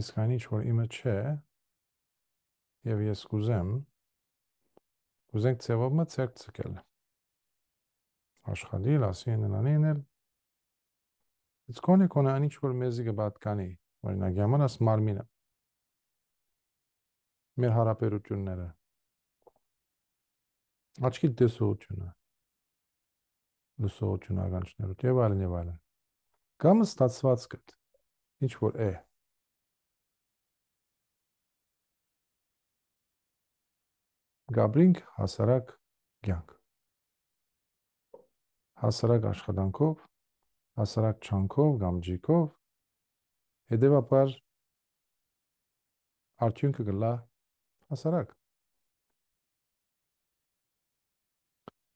Իսկ այն ինչ որ իմը չէ, եւ ես կուզեմ կուզենք ծևովը ցերտ ցկել։ Աշխատիլ ասի նրանին էլ Իսկ կոնե կոնե այն ինչ որ մեզի կպատկանի, օրինակ յամանաս մարմինը։ Մեր հարաբերությունները։ Աչքի տեսողությունը լսողություն արգանչներուտ եւ այլն եւ այլն։ Կամ ստացվածքդ ինչ որ է գաբրինք հասարակ կյանք հասարակ աշխատանքով, հասարակ չանքով կամ ջիկով, հետևաբար արդյունքը գլա հասարակ։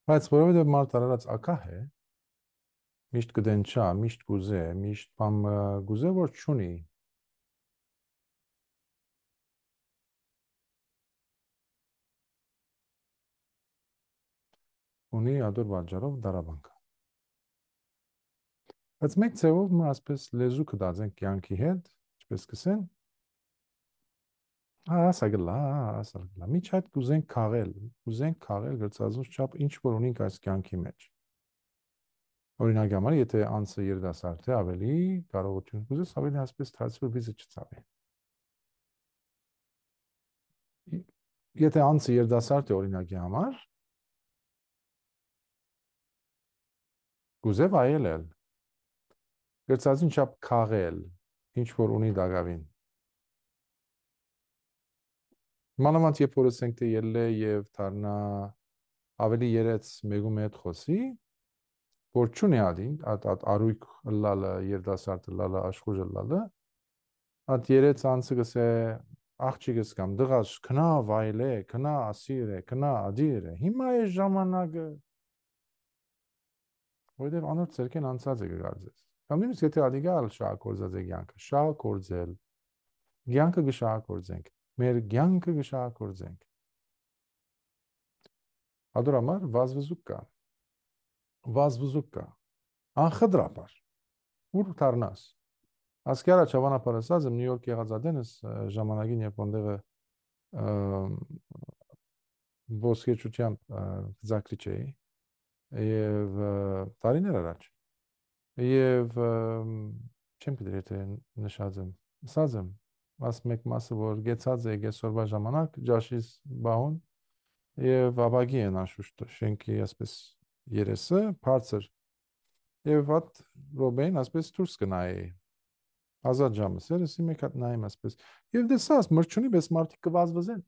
Բայց որովհետև մարդ արարած ակահ է, միշտ կդենչա, միշտ գուզե, միշտ բամ գուզե, որ չունի ունի ադոր վաճառով դարաբանք։ Բայց մեկ ձևով մենք ասպես լեզու կդածենք կյանքի հետ, ինչպես կսեն։ Ասա գլա, ասա գլա։ Միջ այդ կուզենք քաղել, կուզենք քաղել գրծազոս չափ ինչ որ ունենք այս կյանքի մեջ։ Օրինակ համար, եթե անցը երդասարդ է, ավելի կարողություն կուզես ավելի ասպես թարցվել վիզը չծավի։ Եթե անցը երդասարդ է օրինակի համար, Կուզև այելել, գրծածին չապ քաղել, ինչ որ ունի դագավին։ Մանավանդ երբ որ ասենք թե ելլե եւ դառնա ավելի երեց մեգում հետ խոսի, որ ճունի ադին, այդ այդ արույք լալը, երդասարտ լալը, աշխուժ լալը, այդ երեց անցը գսե աղջիկս կամ դղած քնա վայլե, քնա ասիրե, քնա ադիրե։ Հիմա է ժամանակը որովհետև անոր ցերկեն անցած է գալ ձեզ։ Կամ նույնիսկ եթե ադիգալ շահակորձած է ցանկը, շահակորձել։ Ցանկը գշահակորձենք, մեր ցանկը գշահակորձենք։ Ադուր համար վազվզուկ կա։ Վազվզուկ կա։ Անխդրապար։ Ուր դառնաս։ Ասկի առաջ հավանաբար ասած եմ Նյու Յորք եղած ադենս ժամանակին երբ ոնդեղը ոսկեչությամբ զակրիչ էի եւ տարիներ առաջ եւ չեմ գիտեր թե նշած եմ ասած եմ աս մեկ մասը որ գեցած է այսօրվա ժամանակ ջաշից բահուն եւ աբագի են անշուշտ շենքի ասպես երեսը բարձր եւ ված ռոբեն ասպես դուրս գնայի ազատ ժամս էր ասի մեկ հատ նայեմ ասպես եւ դեսաս մրջունի բես մարդիկ կվազվզեն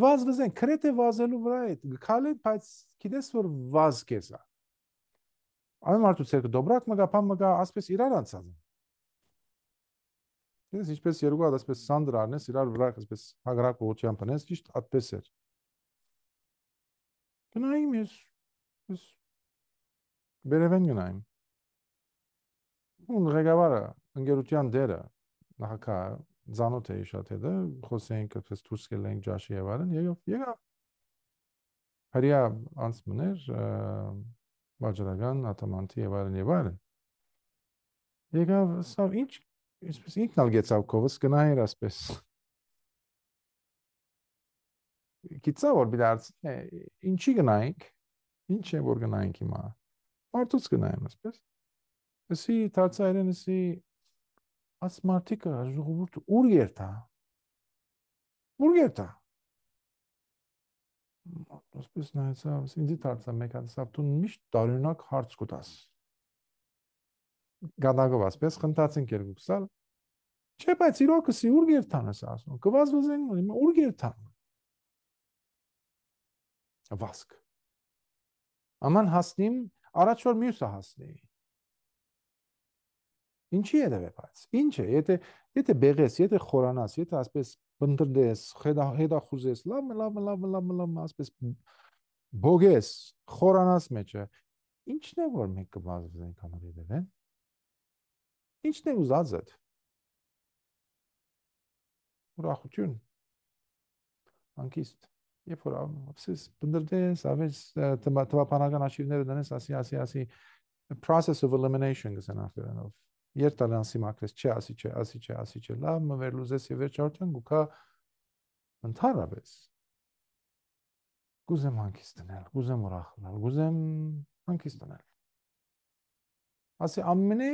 վազ վզեն, քրեթե վազելու վրա է, գքալեն, բայց գիտես որ վազ կեզա։ Այն մարդու ցերկը դոբրակ մգա, փամ մգա, ասպես իրար անցած։ Դες ինչպես երկու հատ ասպես սանդր արնես, իրար վրա ասպես հագրակ ուղությամբ անես, ճիշտ այդպես էր։ Գնայիմ ես, ես Բերևեն գնայիմ։ Ուն ղեկավարը, ընկերության դերը, նախակահը Զանոթ էի շատ հետը, խոսեինք այդպես դուրս գելենք ջաշի եւ այլն, եւ եղավ հрья անցմներ վաճառական ատամանտի եւ այլն եւ այլն։ Եկավ սա ինչ, այսպես ինքնալ գեցավ կովս գնայր ասպես գիտա որ դարձ ինչի գնայինք ինչ է որ գնայինք հիմա մարդուց գնայինք ասպես ասի տացայրենսի աս մարդիկը ժողովուրդ ուր երթա ուր երթա ասպես նայեցա հա, ինձի դարձա մեկան սա դու միշտ տարօրինակ հարց կտաս գանագով ասպես խնդացինք երկու սալ չէ բայց իրոքս ուր երթան ես ասում կվազվզեն ուր երթան վասկ Աման հասնիմ, առաջոր մյուսը հասնեի։ Ինչի երևե բայց։ Ինչ է, եթե եթե բեղես, եթե խորանաս, եթե ասպես բնդրդես, հետախուզես, լավ, լավ, լավ, լավ, լավ, ասպես բոգես, խորանաս մեջը, ինչն է որ մենք կվազվենք այնքան երևե։ Ինչն է ուզածդ։ Ուրախություն։ Անկիստ։ Երբ որ ասես բնդրդես, ավես թվականական աչիվները դնես, ասի, ասի, ասի process of elimination գսանախտրանով երտալանսի մակրես չի ասի չէ ասի չէ ասի չէ լավ մը վերլուզես եւ վերջարության գուքա ընդհանրապես գուզեմ հանգիստ դնել գուզեմ ուրախ դնել գուզեմ հանգիստ դնել ասի ամենի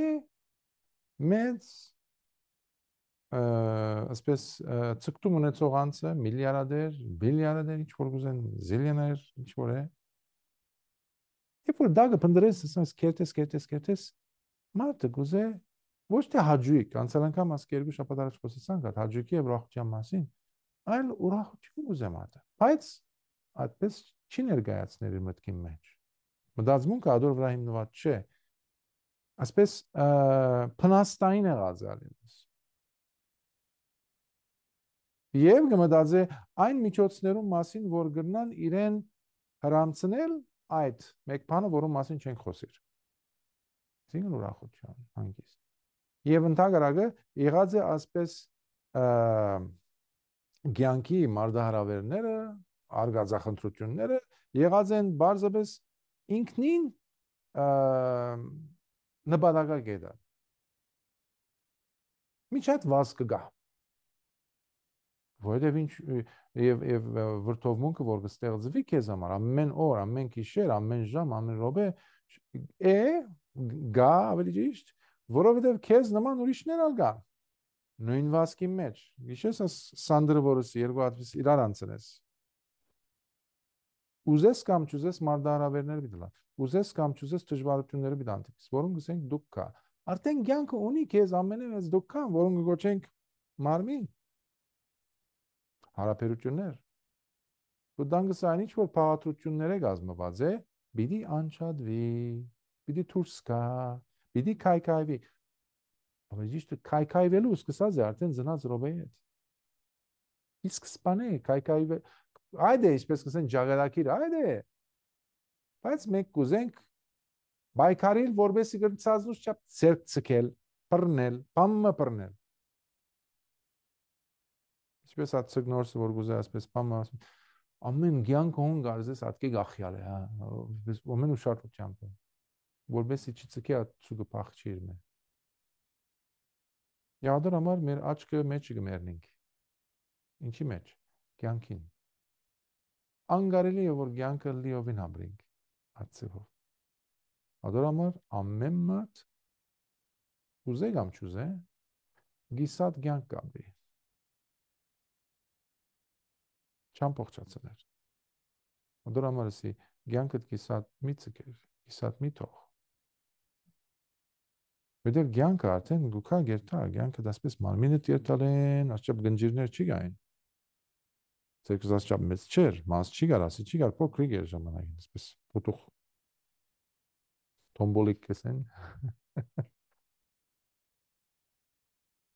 մեծ այսպես ցկտում ունեցող անձը միլիարդեր, բիլիարդեր, ինչ որ գուզեն, զիլիոներ, ինչ որ է։ Եթե որ դակը փնդրես, ասես կերտես, կերտես, կերտես, մարդը գուզե ոչ թե հաջույք, անցյալ անգամ ասք երկու շաբաթ առաջ խոսեցանք այդ հաջույքի եւ ուրախության մասին, այլ ուրախություն ուզեմ արդեն։ Բայց այդպես չի ներկայացնել իր մտքի մեջ։ Մտածմունքը ադոր վրա հիմնված չէ։ Այսպես փնաստային եղած ալիմս։ Եվ կմտածե այն միջոցներում մասին, որ գտնան իրեն հрамցնել այդ մեկ բանը, որում մասին չենք խոսիր։ Այսինքն ուրախություն, հանգիստ եւ ընդհանրակը եղած է ասպես ցանկի մարդահրավերները, արգազախնդրությունները եղած են բարձրապես ինքնին նպատակակետը։ Միջատ վազ կգա։ Որովհետև ինչ եւ եւ վրթովմունքը որ կստեղծվի քեզ համար ամեն օր, ամեն գիշեր, ամեն ժամ, ամեն րոպե է գա ավելի ճիշտ որովհետև քեզ նման ուրիշներ ալ կան նույն վասկի մեջ գիշես ես սանդրը որս երկու հատպես իրար անցնես ուզես կամ չուզես մարդարավերներ միտլա ուզես կամ չուզես դժվարությունները միտանտես որոնք ասենք դուք կա արդեն ցանկը ունի քեզ ամենևից դուք կան որոնք գոչենք մարմին հարաբերություններ ու դանգս այն ինչ որ փաղաթրություններ է գազմված է պիտի անչադվի պիտի դուրս գա Պիտի քայքայվի։ Բայց ճիշտ քայքայվելու սկսած է արդեն զնաց ռոբեի հետ։ Իսկ սպանե քայքայվի։ Այդ է, ինչպես կսեն ճագարակիր, այդ է։ Բայց մենք կուզենք բայկարիլ, որբեսի գրծածնուց չափ ցերկ ցկել, բռնել, բամը բռնել։ Ինչպես այդ ցգնորսը, որ գուզե ասպես բամը ասում ամեն ցանկը ունգարզես ատկի գախյալ է հա ամեն ուշադրությամբ որբեսի չծկի այդ ցուկը փախչի իր մե։ Յադր համար մեր աչքը մեջը գմերնինք։ Ինչի մեջ։ Կյանքին։ Անգարելի է որ կյանքը լիովին համբրինք ածիվով։ Ադոր համար ամեն մարդ ուզե կամ չուզե գիսատ կյանք կապի։ Չամ փոխացնել։ Ադոր համարսի կյանքդ գիսատ մի ցկեր, գիսատ մի թող Որտեվ ցանկը արդեն լուքա գերտա, ցանկը դասպես մարմինը դերտալեն, աչափ գնջիրներ չի գային։ Ցերկս աչափ մեծ չէր, մաս չի գար, ասի չի գար, փոքր էր ժամանակին, այսպես փոթող տոմբոլիկ կեսեն։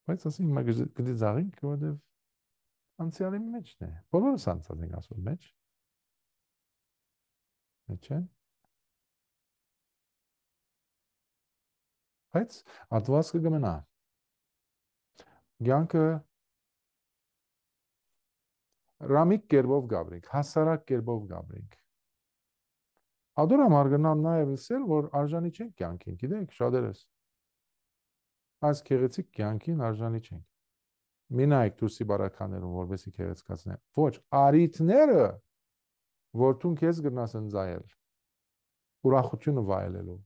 Բայց ասի հիմա գդի զարինք, որովհետև անցյալի մեջն է։ Բոլորս անցած ենք ասում մեջ։ Մեջ են։ մեջ բայց ատվածքը կմնա։ Գյանքը ռամիկ կերպով գաբրենք, հասարակ կերպով գաբրենք։ Ադորա մարգնան նաև լսել, որ արժանի չենք կյանքին, գիտեք, շատերս։ Այս քեղեցիկ կյանքին արժանի չենք։ Մինայք դուրսի բարականերում որբեսի քեղեցկացնել։ Ոչ, արիտները որտուն քեզ գտնասեն զայել։ Ուրախությունը վայելելու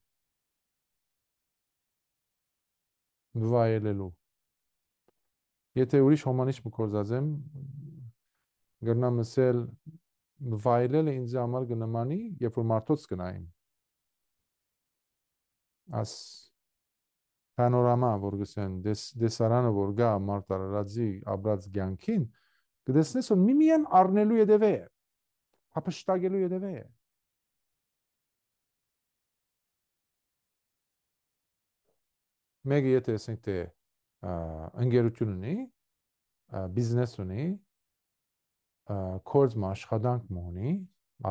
վայելելու։ Եթե ուրիշ ոմանից մկործածեմ, գտնամ ասել վայելելը ինձ համար կնմանի, երբ որ մարդոց կնայեմ։ Աս պանորամա, որ գսեն, դես դեսարանը որ գա մարտարարածի աբրած ցանկին, կդեսնես որ միմիան առնելու յետևե է։ Հապշտագելու յետևե է։ Մեկը եթե ասենք թե ընկերություն ունի, բիզնես ունի, կորձ աշխատանք ունի,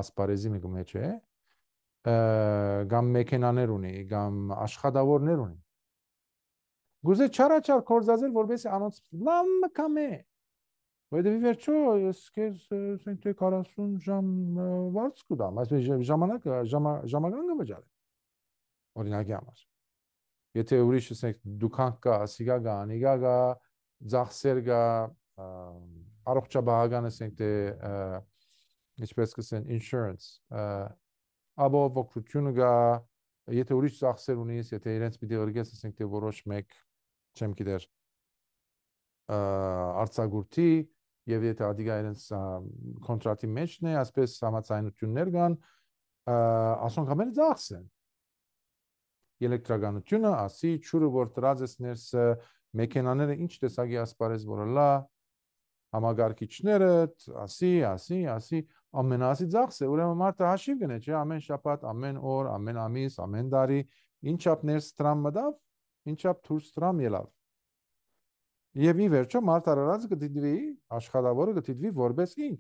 ասպարեզի մեկ մեջ է, կամ մեքենաներ ունի, կամ աշխատավորներ ունի։ Գուզե չարաչար կորզազել, որպես անոնց լավ մկամե։ Որովհետև վերջո ես քեզ ասենք թե 40 ժամ վարձ կուտամ, այսպես ժամանակ ժամանակը վճարեմ։ Օրինակի համար։ Եթե ուրիշ ասենք դուքան կա, սիգա կա, անիգա կա, ձախսեր կա, առողջաբահական ասենք դե ինչպես կսեն insurance, աբո ոգրությունը կա, եթե ուրիշ ծախսեր ունես, եթե իրենց պիտի ըրգես, ասենք թե որոշ մեկ չեմ գիտեր արցագուրտի եւ եթե ադիգա իրենց կոնտրակտի մեջն է, ասպես համաձայնություններ կան, ասոնք ամեն ծախս են էլեկտրականությունը ասի ճուրը որ դրած է ներսը մեքենաները ինչ տեսակի ասպարեզ որոլա համագարկիչները ասի ասի ասի ամենասի ծախս է ուրեմն մարդը հաշիվ գնա չէ ամեն շաբաթ ամեն օր ամեն ամիս ամեն տարի ինչապ ներս տրամ մտավ ինչապ դուրս տրամ ելավ Եվ ի վերջո մարդ արարած գդիտվի, աշխատավորը գդիտվի որպես ինչ։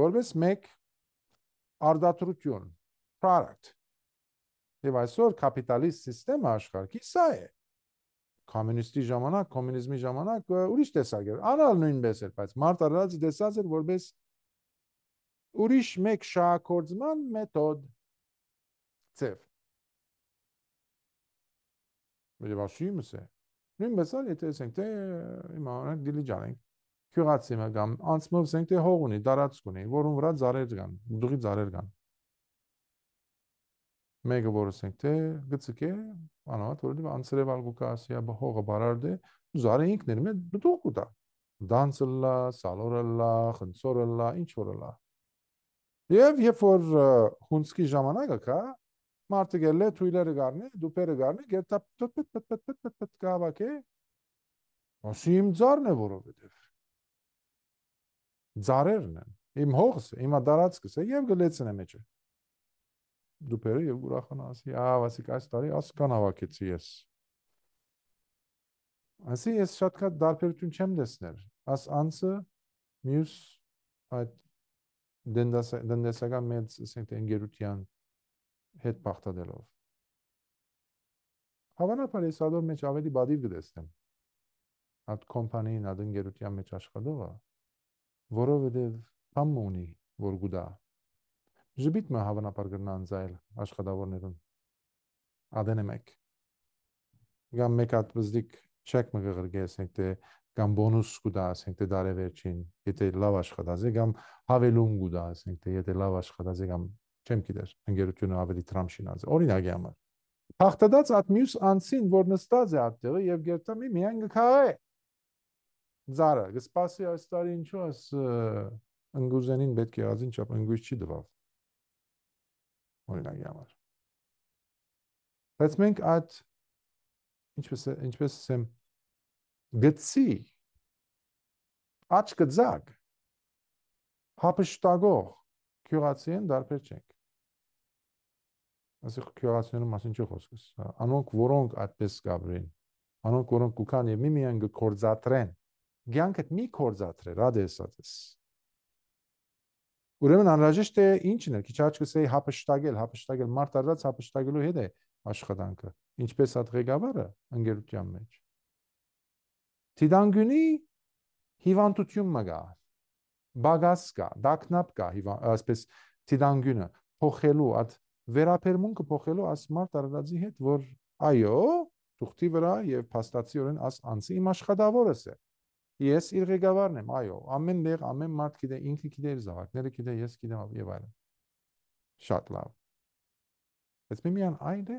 Որպես մեկ արդատրություն, product, Եվ այսօր կապիտալիստ համակարգը աշխարհի սա է։ Կոմունիստի ժամանակ, կոմունիզմի ժամանակ ուրիշ տեսակ էր։ Անալ նույնպես էր, բայց մարդ առած դեսած էր որպես ուրիշ մեկ շահակորձման մեթոդ ծև։ Մեր վաշիմս է։ Նույնպես էլ եթե ասենք թե հիմա օրինակ դիլիջան ենք քյուղացի մը կամ անցմով ասենք թե հող ունի, դարածք ունի, որոնց վրա ծառեր կան, ուղի ծառեր կան մեկը որսենք թե գծկե անավատ որովհետև անցրև ալգուկասիա բողը բարարդե զարը ինքներում է դուկուտա դանսլա սալորլա խնսորլա ինչ որլա եւ երբ որ հունսկի ժամանակը կա մարդը գելը թույլերը գարնի դուպերը գարնի գետա պտ պտ պտ պտ պտ պտ կավակե ասիմ ձարն է որովհետև ձարերն են իմ հողս, իմա դարածքս է եւ գլեցն է մեջը դու բերի եւ ուրախանա ասի, «Ահա, ասիկ այս տարի ասկան հավաքեցի ես»։ Ասի ես շատ կա դարբերություն չեմ տեսնել։ Աս անցը մյուս այդ դենդեսական մեծ, ասենք թե ընկերության հետ բախտadելով։ Հավանաբար ես ադոր մեջ ավելի բադիվ գտեսնեմ։ Այդ կոմպանիին, այդ ընկերության մեջ աշխատողը, որովհետև համունի, որ գուդա Ժպիտը հավանաբար կգնա անցալ աշխատավորներուն։ Ադենը մեկ։ Գամ մեկ հատ բզդիկ չեք մը գղրգես հետե կամ բոնուս կուտա ասենք թե դարե վերջին եթե լավ աշխատազի կամ հավելում կուտա ասենք թե եթե լավ աշխատազի կամ չեմ գիտեր ընկերությունը ավելի տրամշինած օրինակի համար հաղթած ատմյուս անցին որ նստած է այդտեղը եւ գերտամի միայն գքաղե զարը գսպասի այս տարի ինչու աս ընգուզենին պետք է ազին չափ ընգույս չի դվավ օրինակի համար։ Բայց մենք այդ ինչպես է, ինչպես ասեմ, գծի աչքը ցակ հապշտագող քյուրացիեն դարբեր չենք։ Ասի քյուրացիոնում մասին չի խոսքս։ Անոնք որոնք այդպես գաբրին, անոնք որոնք կուքան եւ միմիան կկործատրեն։ Գյանքդ մի կործատրեր, դե ադեսածես։ մի Ուրեմն անհրաժեշտ է ինչն է, քիչ առաջ կսեի հապշտակել, հապշտակել մարդ առած հապշտակելու հետ է աշխատանքը, ինչպես հատ ղեկավարը ընկերության մեջ։ Տիդանգունի հիվանդություն մգա։ Բագաս կա, դակնապ կա, այսպես տիդանգունը փոխելու այդ վերաբերմունքը փոխելու աս մարդ առածի հետ, որ այո, թուղթի վրա եւ փաստացիորեն աս անցի իմ աշխատավորս է Ես իր ղեկավարն եմ, այո, ամենտեղ ամեն մարդ գիտե, ինքը գիտե իր զավակները գիտե, ես գիտեմ եւ այլն։ Շատ լավ։ Բայց միմիան այն է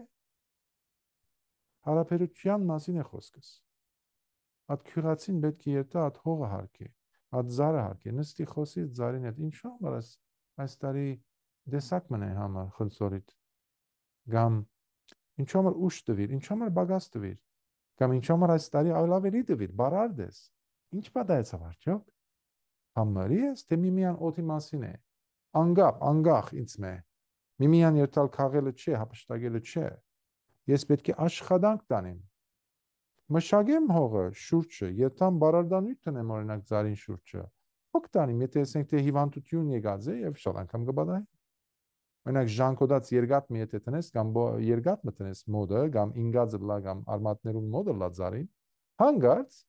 հարաբերության մասին է խոսքս։ Այդ քյուրացին պետք է երտա այդ հողը հարկի, այդ զարը հարկի, նստի խոսի զարին հետ։ Ինչու՞ համար այս այս տարի դեսակ մնա համը խնձորիդ։ Գամ ինչու՞ համար ուշ տվիր, ինչու՞ համար բագաս տվիր։ Կամ ինչու՞ համար այս տարի ավելի տվիր, բարար դես։ Ինչ պատահեցավ արդյոք։ Համարի ես, թե միմիան օդի մասին է։ Անգապ, անգախ ինձ մե։ Միմիան երթալ քաղելը չէ, հապշտակելը չէ։ Ես պետք է աշխատանք տանեմ։ Մշակեմ հողը, շուրջը, եթան բարարդանույթ տնեմ օրինակ ծարին շուրջը։ Ոք տանիմ, եթե ասենք թե հիվանդություն եկած է եւ շատ անգամ կբադայ։ Օրինակ ժանկոդած երգատ մի եթե տնես կամ երգատ մտնես մոդը կամ ինգազը լա կամ արմատներում մոդը լա ծարին, հանգարց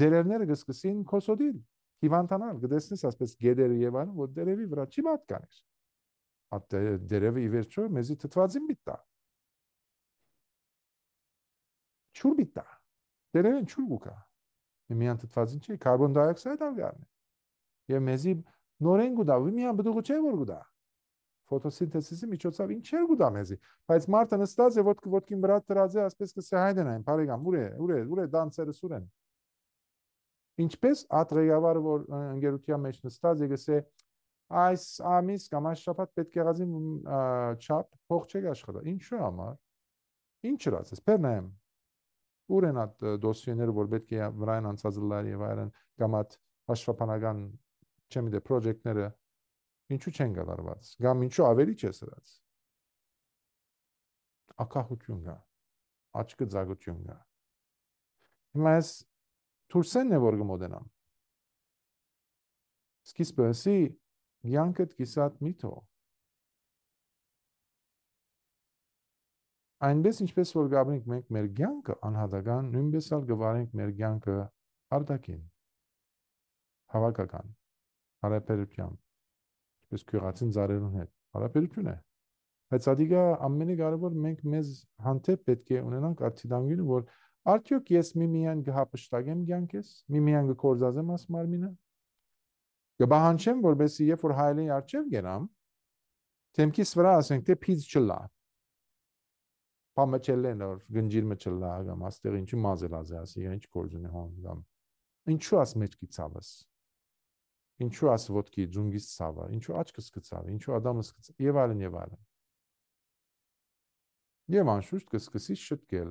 դերերները կսկսին կոսոդիլ, հիվանդանալ, կտեսնես ասպես գեդերը եւ այլն, որ դերևի վրա չի պատկանես։ Այդ դե, դերևը ի վերջո մեզի թթվածին միտա։ Չուր միտա։ Դերևն չուր գուկա։ Միան թթվածին չի, կարբոն դայոքսայդ ալգարն է։ Եվ մեզի նորեն գուտա, միան բդուղը չէ որ գուտա ֆոտոսինթեզի միջոցով ինչ չէր գուտա մեզի բայց մարդը նստած է ոդկին վրա տրած է ասպես կսե հայդեն այն բարեկամ ուր է ուր է ուր է դանցերը սուրեն Ինչպես աթղեկավարը որ ընկերության մեջ նստած եկես է այս ամիս կամ այս շաբաթ պետք է եղածի չափ փող չեք աշխատա։ Ինչու՞ համար։ Ինչ հրաց ես բերնեմ։ Ուր են այդ դոսիեները, որ պետք է վրան անցած լար եւ այլն կամ այդ հաշվապանական չեմ դե պրոյեկտները ինչու չեն կատարված կամ ինչու ավելի չես հրաց։ Ակահություն կա։ Աչքը զագություն կա։ Հիմա ես Թուրսենն է որ կմոդենամ։ Սկիզբը ասի յանքդ կիսատ մի թող։ Այնպես ինչպես որ գաբնենք մենք մեր ցանկը անհատական, նույնպես էլ գվարենք մեր ցանկը արդակին։ Հավաքական հարաբերությամբ, ինչպես քյուրացին ծառերուն հետ, հարաբերություն է։ Բայց ադիգա ամենը կարևոր մենք մեզ հանդեպ պետք է ունենանք արդիդանգին, որ Արդյոք ես միմիան կհապշտագեմ ցանկես, միմիան կկործազեմ աս մարմինը։ Կբահանչեմ, որբեսի երբ որ հայելին արջև գերամ, թեմքիս վրա ասենք թե «Դե փիծ չլա։ Պամեջելեն որ գնջիր մջլա կամ աստեղ ինչու մազել ազե ասի, ինչ կորձունի հոն կամ։ Ինչու աս մեջքի ցավս։ Ինչու աս ոդկի ջունգիս ցավը, ինչու աչքս կցավ, ինչու ադամս կցավ, եւ այլն եւ այլն։ Եվ անշուշտ կսկսի շտկել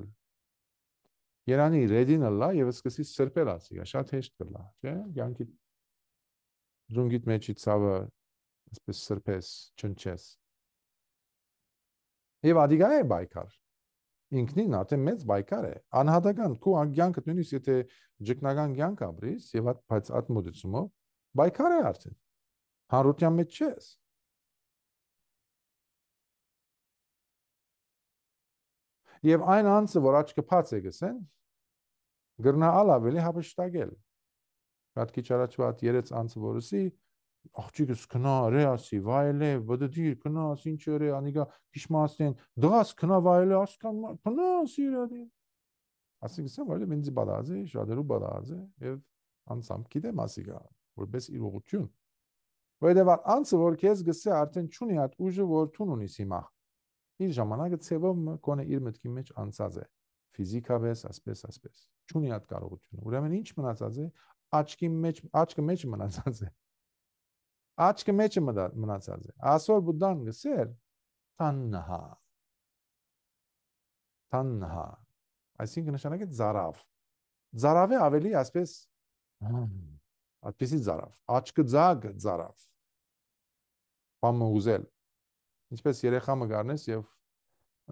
Երանի ռեդինը լա եւ սկսի սրբել ասիա, շատ հեշտ կլա, չէ՞։ Յանքի զունգիտ մեջի ցավը այսպես սրբես, չնչես։ Եվ ադիգա է բայկար։ Ինքնին արդեն մեծ բայկար է։ Անհատական քո անկյանքը նույնիսկ եթե ճգնական կյանք ապրես եւ այդ բայց այդ մոդեցումով բայկար է արդեն։ Հանրության մեջ չես։ եւ այն անձը, որ աչքը փած է գսեն, գրնա ալ ավելի հապշտակել։ Շատ քիչ առաջ ված երեց անձը որսի աղջիկս քնա արե ասի վայելե բդդիր քնա աս ինչ արե անիկա քիշմաստեն դղաս քնա վայելե ասկան քնա ասի իրադի ասի գսեմ վայելե մենձի բադազե շադերու բադազե եւ անսամ գիտեմ ասիկա որպես իր ուղություն Որովհետև անցը որ քեզ գսե արդեն ճունի հատ ուժը որ տուն ունի հիմա իր ժամանակը ցևով կոնե իր մտքի մեջ անցած է ֆիզիկապես, ասպես, ասպես։ Չունի այդ կարողությունը։ Ուրեմն ինչ մնացած է աչքի մեջ, աչքը մեջ մնացած է։ Աչքը մեջ մնացած է։ Ասոր Բուդդան գսեր տանհա։ Տանհա։ Այսինքն նշանակի զարավ։ Զարավը ավելի ասպես Այդպեսի զարավ, աչքը ցագը զարավ։ Բամը ուզել ինչպես երեխա մը գարնես եւ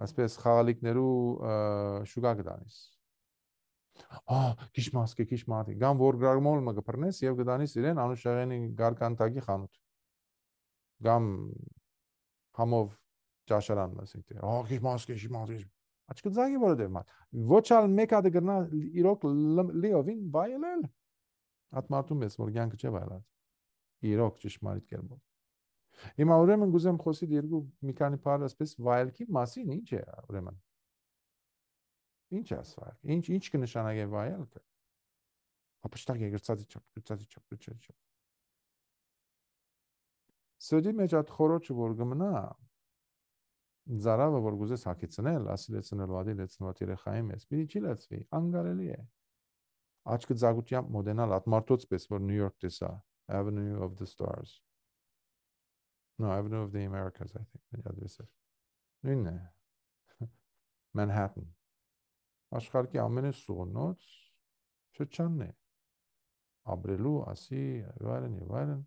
այսպես խաղալիքներու շուկա գտանես Ա, քիչ մասկե, քիչ մատի։ Գամ որ գրամոլ մը կփռնես եւ գտանես իրեն անուշեղենի գարկանտակի խանութ։ Գամ համով ճաշարան ասենք դե։ Ա, քիչ մասկե, քիչ մատի։ Աչքը ցագի որ դեր մատ։ Ոչ ալ մեկա դե գրնա իրոք լիովին վայելել։ Ատմարտում ես որ ցանկը չէ վայելած։ Իրոք ճշմարիտ կերպով։ Հիմա ուրեմն գուզեմ խոսել երկու մի քանի բառ ասպես վայելքի մասին, ինչ է ուրեմն։ Ինչ է ասվար։ Ինչ ինչ կնշանակի վայելքը։ Ապշտակ է գրծածի չափ, գրծածի չափ, գրծածի չափ։ Սոդի մեջ այդ խորոճը որ գմնա, ծարավը որ գուզես հակեցնել, ասիլ է ցնելու ադի լեցնուած երեխայի մեզ։ Մի չի լացվի, անգարելի է։ Աչքը զագուտիամ մոդենալ, ատմարտոցպես որ Նյու Յորք տեսա, Avenue of the Stars No, Avenue of the Americas, I think, այդ address-ը։ Նույնն է։ Manhattan։ Աշխարհի ամենեսողնոց շրջանն է։ Ապրելու, ասի, վարեն եւ վարեն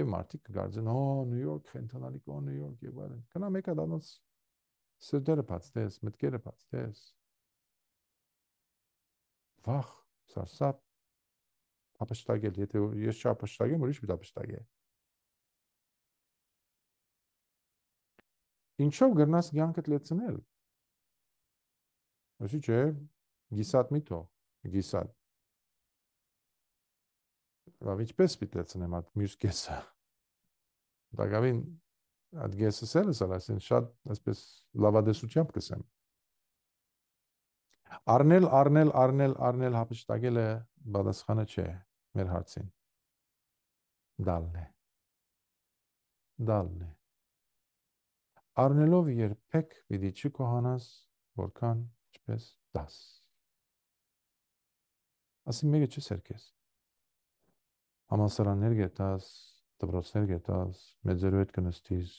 եւ մարդիկ կգարձեն, «Օ, Նյու Յորք, Խենթանալի կո Նյու Յորք» եւ վարեն։ Կնա մեկը դառնաց սրտերը բացտես, մտքերը բացտես։ Վախ, սարսափ, ապշտագել, եթե ես չապշտագեմ, ուրիշ մի դապշտագե։ ինչով գրնաս ցանկդ լեցնել։ Ոչ չէ, գիսատ մի թո, գիսատ։ Լավ, ինչպես պիտի լեցնեմ այդ մյուս կեսը։ Դա գավին այդ գեսը սելս ասեն շատ այսպես լավադեսությամբ կսեմ։ Արնել, արնել, արնել, արնել հապշտակելը բադասխանը չէ մեր հարցին։ Դալն է։ Դալն է։ Արնելով երբեք պիտի չկոհանաս, որքան ինչպես դաս։ Ասի մեկը չսերքես։ Համասարաններ գետաս, դպրոցներ գետաս, մեծերու հետ կնստիս,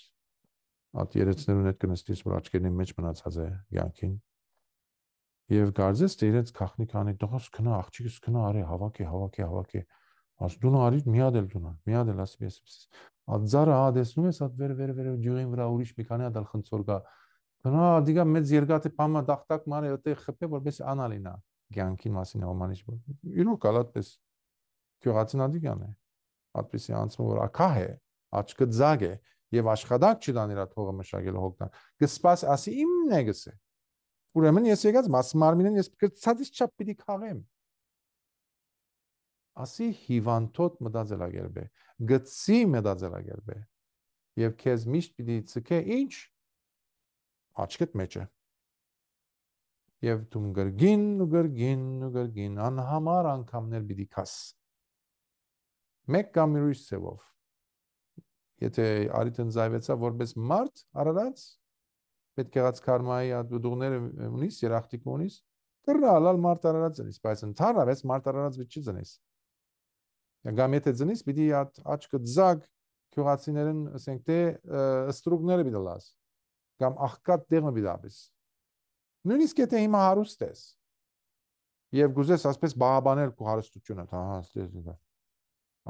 այդ երեցներուն հետ կնստիս, որ աչքերին մեջ մնացած է յանքին։ Եվ կարծես թե իրենց քախնի քանի դողս քնա, աղջիկս քնա, արի հավաքի, հավաքի, հավաքի։ Աս դուն արի, մի հատ էլ դունա, մի հատ էլ ասի ես։ Ածարը հա դեսնում ես, հատ վեր վեր վեր ջյուղին վրա ուրիշ մի քանի հատ խնձոր գա։ Բնա դիգա մեծ երկաթի պամա դախտակ մարը այդտեղ խփե որպես անալինա ցանկի մասին ոմանից։ Իրոք ալ այդպես քյուղացին ադիգան է։ Այդպեսի անցում որ ակահ է, աչքը ձագ է եւ աշխատակ չդան իրա թողը մշակել հոգտան։ Գսպաս ասի իմն է գսե։ Ուրեմն ես եկած մաս մարմինեն ես գծածից չափ պիտի քաղեմ ասի հիվանդոտ մտածելակերպ է գծի մտածելակերպ է եւ քեզ միշտ պիտի ցկե ինչ աչքդ մեջը եւ դու գրգին ու գրգին ու գրգին անհամար անգամներ պիտի քաս մեկ կամ ուրիշ ծևով եթե արիտն զայվեցա որպես մարդ արարած պետք եղած karma-ի դուդուղները ունիս, երախտիկ ունիս, կռալալ մարտ արարածնից, բայց ընդհանրապես մարտ արարած վիճի ծնես։ Կամ եթե ծնից պիտի այդ աչքը ձակ քյուղացիներն ասենք թե ստրուկները պիտի լաս կամ աղքատ տեղը պիտի ապես։ Նույնիսկ եթե հիմա հարուստ ես եւ գուզես ասպես բաղաբանել քո հարստությունը, հա, ստես դա։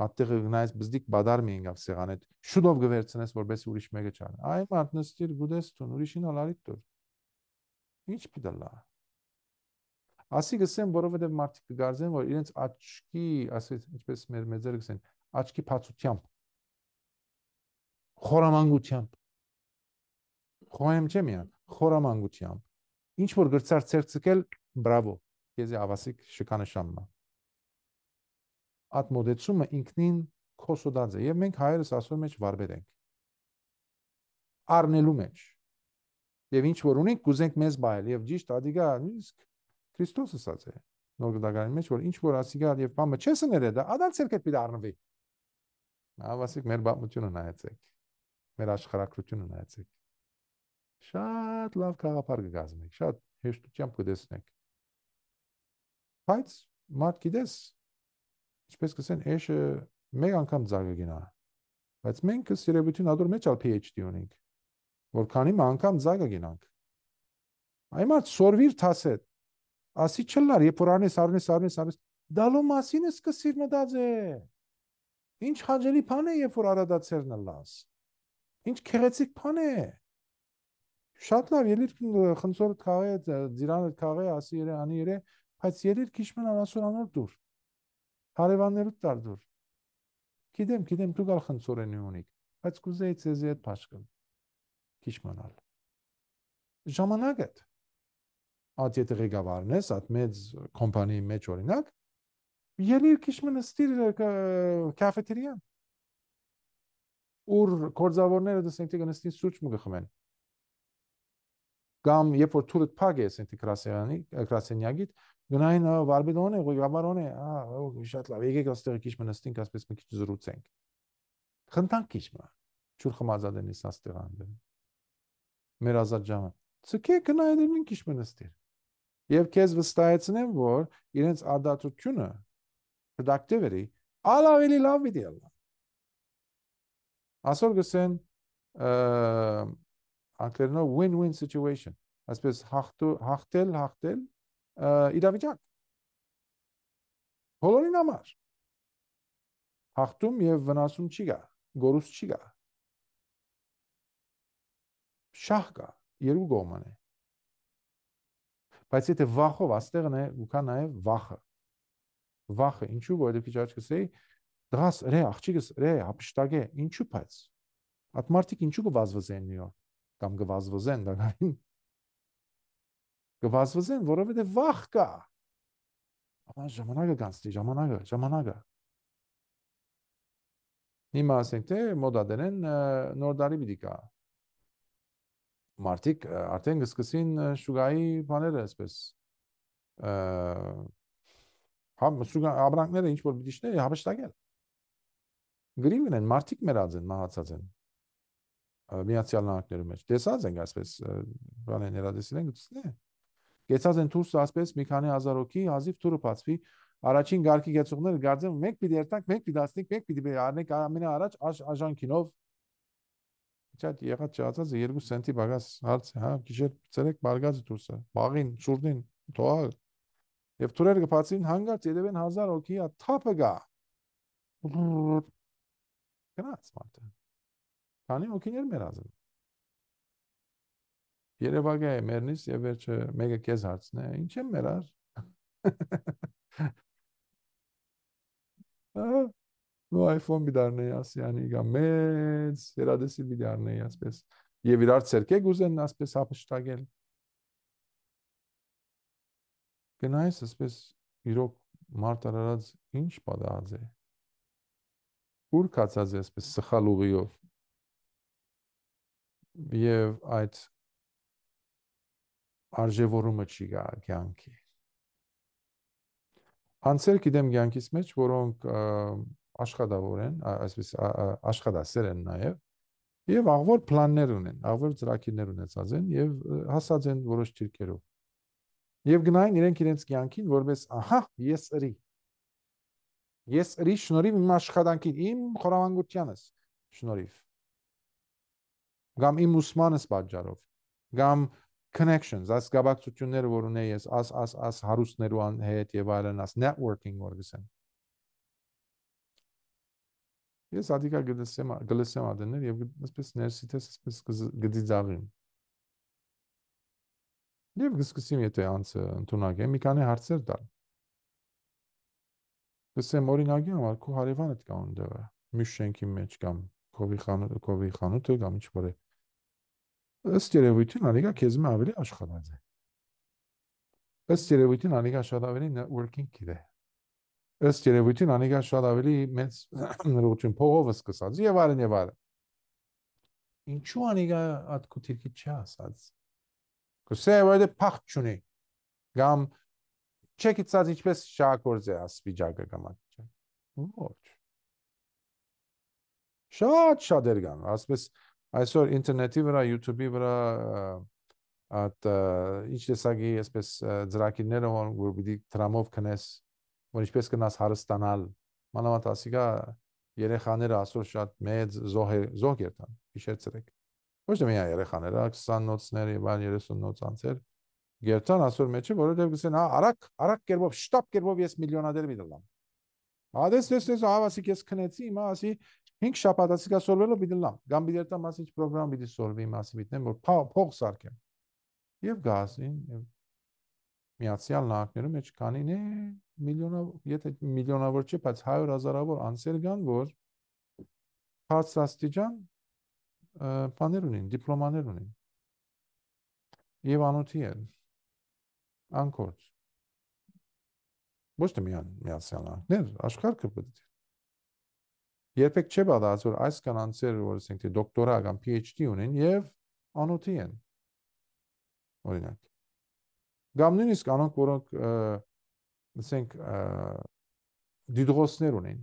Ատտեղը գնայես բզդիկ բադարմի ինգավ սեղանետ, շուտով գվերցնես, որպես ուրիշ մեկը չան։ Այն մատնստիր գուդես տուն, ուրիշին ալարիտ տուր։ Ինչ պիտի լա։ Ասի գսեմ, որովհետև մարդիկ կգարձեն, որ իրենց աչքի, ասես, ինչպես մեր մեծերը գսեն, աչքի փածությամբ, խորամանկությամբ, խոհեմ չէ միան, խորամանկությամբ, ինչ որ գրծար ցերցկել, բրավո, քեզի ավասիկ շկանշաննա։ Այդ մոդեցումը ինքնին քոսոդած է, եւ մենք հայերս ասում մեջ վարբեր ենք։ Արնելու մեջ։ Եվ ինչ որ ունենք, կուզենք մեզ բայել, եւ ճիշտ ադիգա նույնիսկ Քրիստոսը ասաց է նոր գդագանի մեջ որ ինչ որ ասիգար եւ բամը չես ներե դա ադալ ցերկետ պիտի առնվի ավասիկ մեր բամությունը նայեցեք մեր աշխարհակրությունը նայեցեք շատ լավ քաղաքապար կգազմեք շատ հեշտությամբ կդեսնեք բայց մարդ գիտես ինչպես կսեն էշը մեկ անգամ ցաղը բայց մենք սիրեբություն ադոր մեջ ալ PhD ունենք որ քանի անգամ ցաղը գնանք այմա ծորվիր թասետ ասի չլար, երբ որ անես, արնես, արնես, արնես, դալու մասին է սկսիր մտածել։ Ինչ հաջելի բան է, երբ որ արադացերն լաս։ Ինչ քեղեցիկ բան է։ Շատ լավ, ելիր խնձորդ քաղե, ծիրանը քաղե, ասի երանի երե, բայց ելիր քիչմն անասորանոր դուր։ Հարևաններուդ տար դուր։ Գիտեմ, գիտեմ, դու գալ խնձորենի ունիք, բայց կուզեի ցեզի հետ փաշկել։ Քիչ մնալ։ Ժամանակը Այդ եթե ղեկավարն ես, այդ մեծ կոմպանիայի մեջ օրինակ, ելիր քիչմն ստիր կաֆետերիա։ Ուր կորձավորները դասենք թե գնստին սուրճ մը գխմեն։ Կամ երբ որ թուրդ փակ է, ասենք կրասենյանի, կրասենյագիտ, գնային վարբիդոն է, ղեկավարոն է, ա, շատ լավ, եկեք այստեղ քիչմն ստինք, ասպես մի քիչ զրուցենք։ Խնդանք քիչմը։ Չուր խմազադենիս աստեղ անդեմ։ Մեր ազատ ժամը։ Ցկե գնային ինքիշ մնստիր եւ քեզ վստահեցնեմ, որ իրենց արդարությունը productivity all ավելի լավ դիա լա։ Այսօր գսեն ակերնով win-win situation, այսպես հաղթել, հաղթել իրավիճակ։ Բոլորին համար հաղթում եւ վնասում չի գա, գորուս չի գա։ Շահ կա, երկու կողմն է։ Բայց եթե վախով աստեղ նա ուքա նաև վախը։ Վախը ինչու՞ որովհետև քիչ աչքս էի դրաս ռե աղջիկս ռե հապշտագե ինչու՞ բայց։ Այդ մարդիկ ինչու՞ կվազվզեն նյո կամ կվազվզեն դակային։ Կվազվզեն, որովհետև վախ կա։ Ապա ժամանակը գանցի, ժամանակը, ժամանակը։ Հիմա ասենք թե մոդադենեն նորդարի պիտի կա մարդիկ արդեն գսկսին շուգայի բաները այսպես հա շուգա աբրանքները ինչ որ բիդիշները հապշտակել գրիվն են մարդիկ մեռած են մահացած են միացյալ նահանգներում մեջ տեսած ենք այսպես բանը ներադեսին են գտցնե գեցած են դուրս ասպես մի քանի հազար հոգի հազիվ դուրը բացվի առաջին գարկի գեցողները գարձեմ մենք պիտի երտանք մենք պիտի դասնենք մենք պիտի արնենք ամենաարաջ աժանքինով Ինչ այդ եղած ճացածը 2 սենտի բագաս հարց է, հա, գիշեր ծերեք բարգած դուրսը, բաղին, շուրդին, թողալ։ Եվ թուրեր կփացին հանգած երևեն 1000 հոգի հա թափը գա։ Գնաց մարդը։ Քանի հոգիներ մերազեն։ Երևակա է մերնից եւ վերջը մեկը քեզ հարցն է, ինչ եմ մերար։ Ահա նու iPhone միդարնեի ասյանի գա մեծ երադեսի միդարնեի ասպես եւ իրար ցերկե գուզեն ասպես հապշտագել գնայս ասպես իրոք մարդ արած ինչ պատահած է ուր կացած է ասպես սխալ ուղիով եւ այդ արժեվորումը չի գա կյանքի հանցեր գիտեմ կյանքից մեջ որոնք և, աշխատավորեն, այսպես աշխատասեր են նաև եւ աղվոր պլաններ ունեն, աղվոր ծրագիրներ ունեցած են եւ հասած են որոշ ճիրքերով։ Եվ գնային իրենք իրենց կյանքին որպես ահա ես ըրի։ Ես ըրի շնորհիվ իմ աշխատանքին, իմ խորավանգությանս շնորհիվ։ Գամ իմ ուսմանս պատճառով, գամ connections, այս գաբակցությունները, որ ունեի ես, աս աս աս հարուստներու հետ եւ այլն, աս networking որ գսեն։ Ես ադիկա գտեսեմ, գլեսեմ ադեններ եւ այսպես ներսիտես, այսպես գդիձաղիմ։ Եվ գսկսիմ եթե անցը ընդունակ է, մի քանի հարցեր տալ։ Գսեմ օրինակի համար քո հարևանը կա ունդեղը, մի շենքի մեջ կամ կովի խանութը, կովի խանութը կամ ինչ-որ է։ Ըստ երևույթին ադիկա քեզ մը ավելի աշխատած է։ Ըստ երևույթին ադիկա շատ ավելի working kid է ըստ երևույթին անիկան շատ ավելի մեծ ներողություն փողով է սկսած եւ այլն եւ այլն ինչու անիկա այդ քուտիկի չի ասած կսե որ փախ չունի կամ չեկիցած ինչպես շակորձ է ասպիջակը կամ աճ ոչ շատ շատ էր գան ասպես այսօր ինտերնետի վրա YouTube-ի վրա այդ ինչ տեսակի այսպես ծրագիրները որ որ պիտի տրամով քնես որ ինչպես գնաս հարստանալ մանավանդասիկա երեխաները այսօր շատ մեծ զոհ զոհ երթան հիշեցրեք ոչ թե միայն երեխաները 20-նոցներ եւ այլ 30-նոց անցեր երթան այսօր մեջը որովհետեւ գսեն հա արագ արագ կերպով շտապ կերպով ես միլիոնադեր մի դառնամ Ադես ես ես ավասիկ ես քնեցի, հիմա ասի 5 շաբաթացիկա սորվելով պիտի լամ։ Կամ պիտի երտամ ասի ինչ պրոգրամ պիտի սորվի, մասի միտնեմ, որ փող սարքեմ։ Եվ գազին, եւ Միացյալ Նահանգներում մեջ կանին է միլիոնով, եթե միլիոնավոր չէ, բայց 100 հազարավոր անձեր կան, որ բարձրաստիճան բաներ ունին, դիպլոմաներ ունին։ Եվ անոթի են։ Անկործ։ Ոչ թե միան միացյալ Նահանգներ, աշխարհը պետք է Երբեք չէ բադած որ այս կանանցերը որ ասենք թե դոկտորա կամ PhD ունեն եւ անոթի են օրինակ Կամ նույնիսկ անոնք, որոնք ասենք դիդրոսներ ունեն։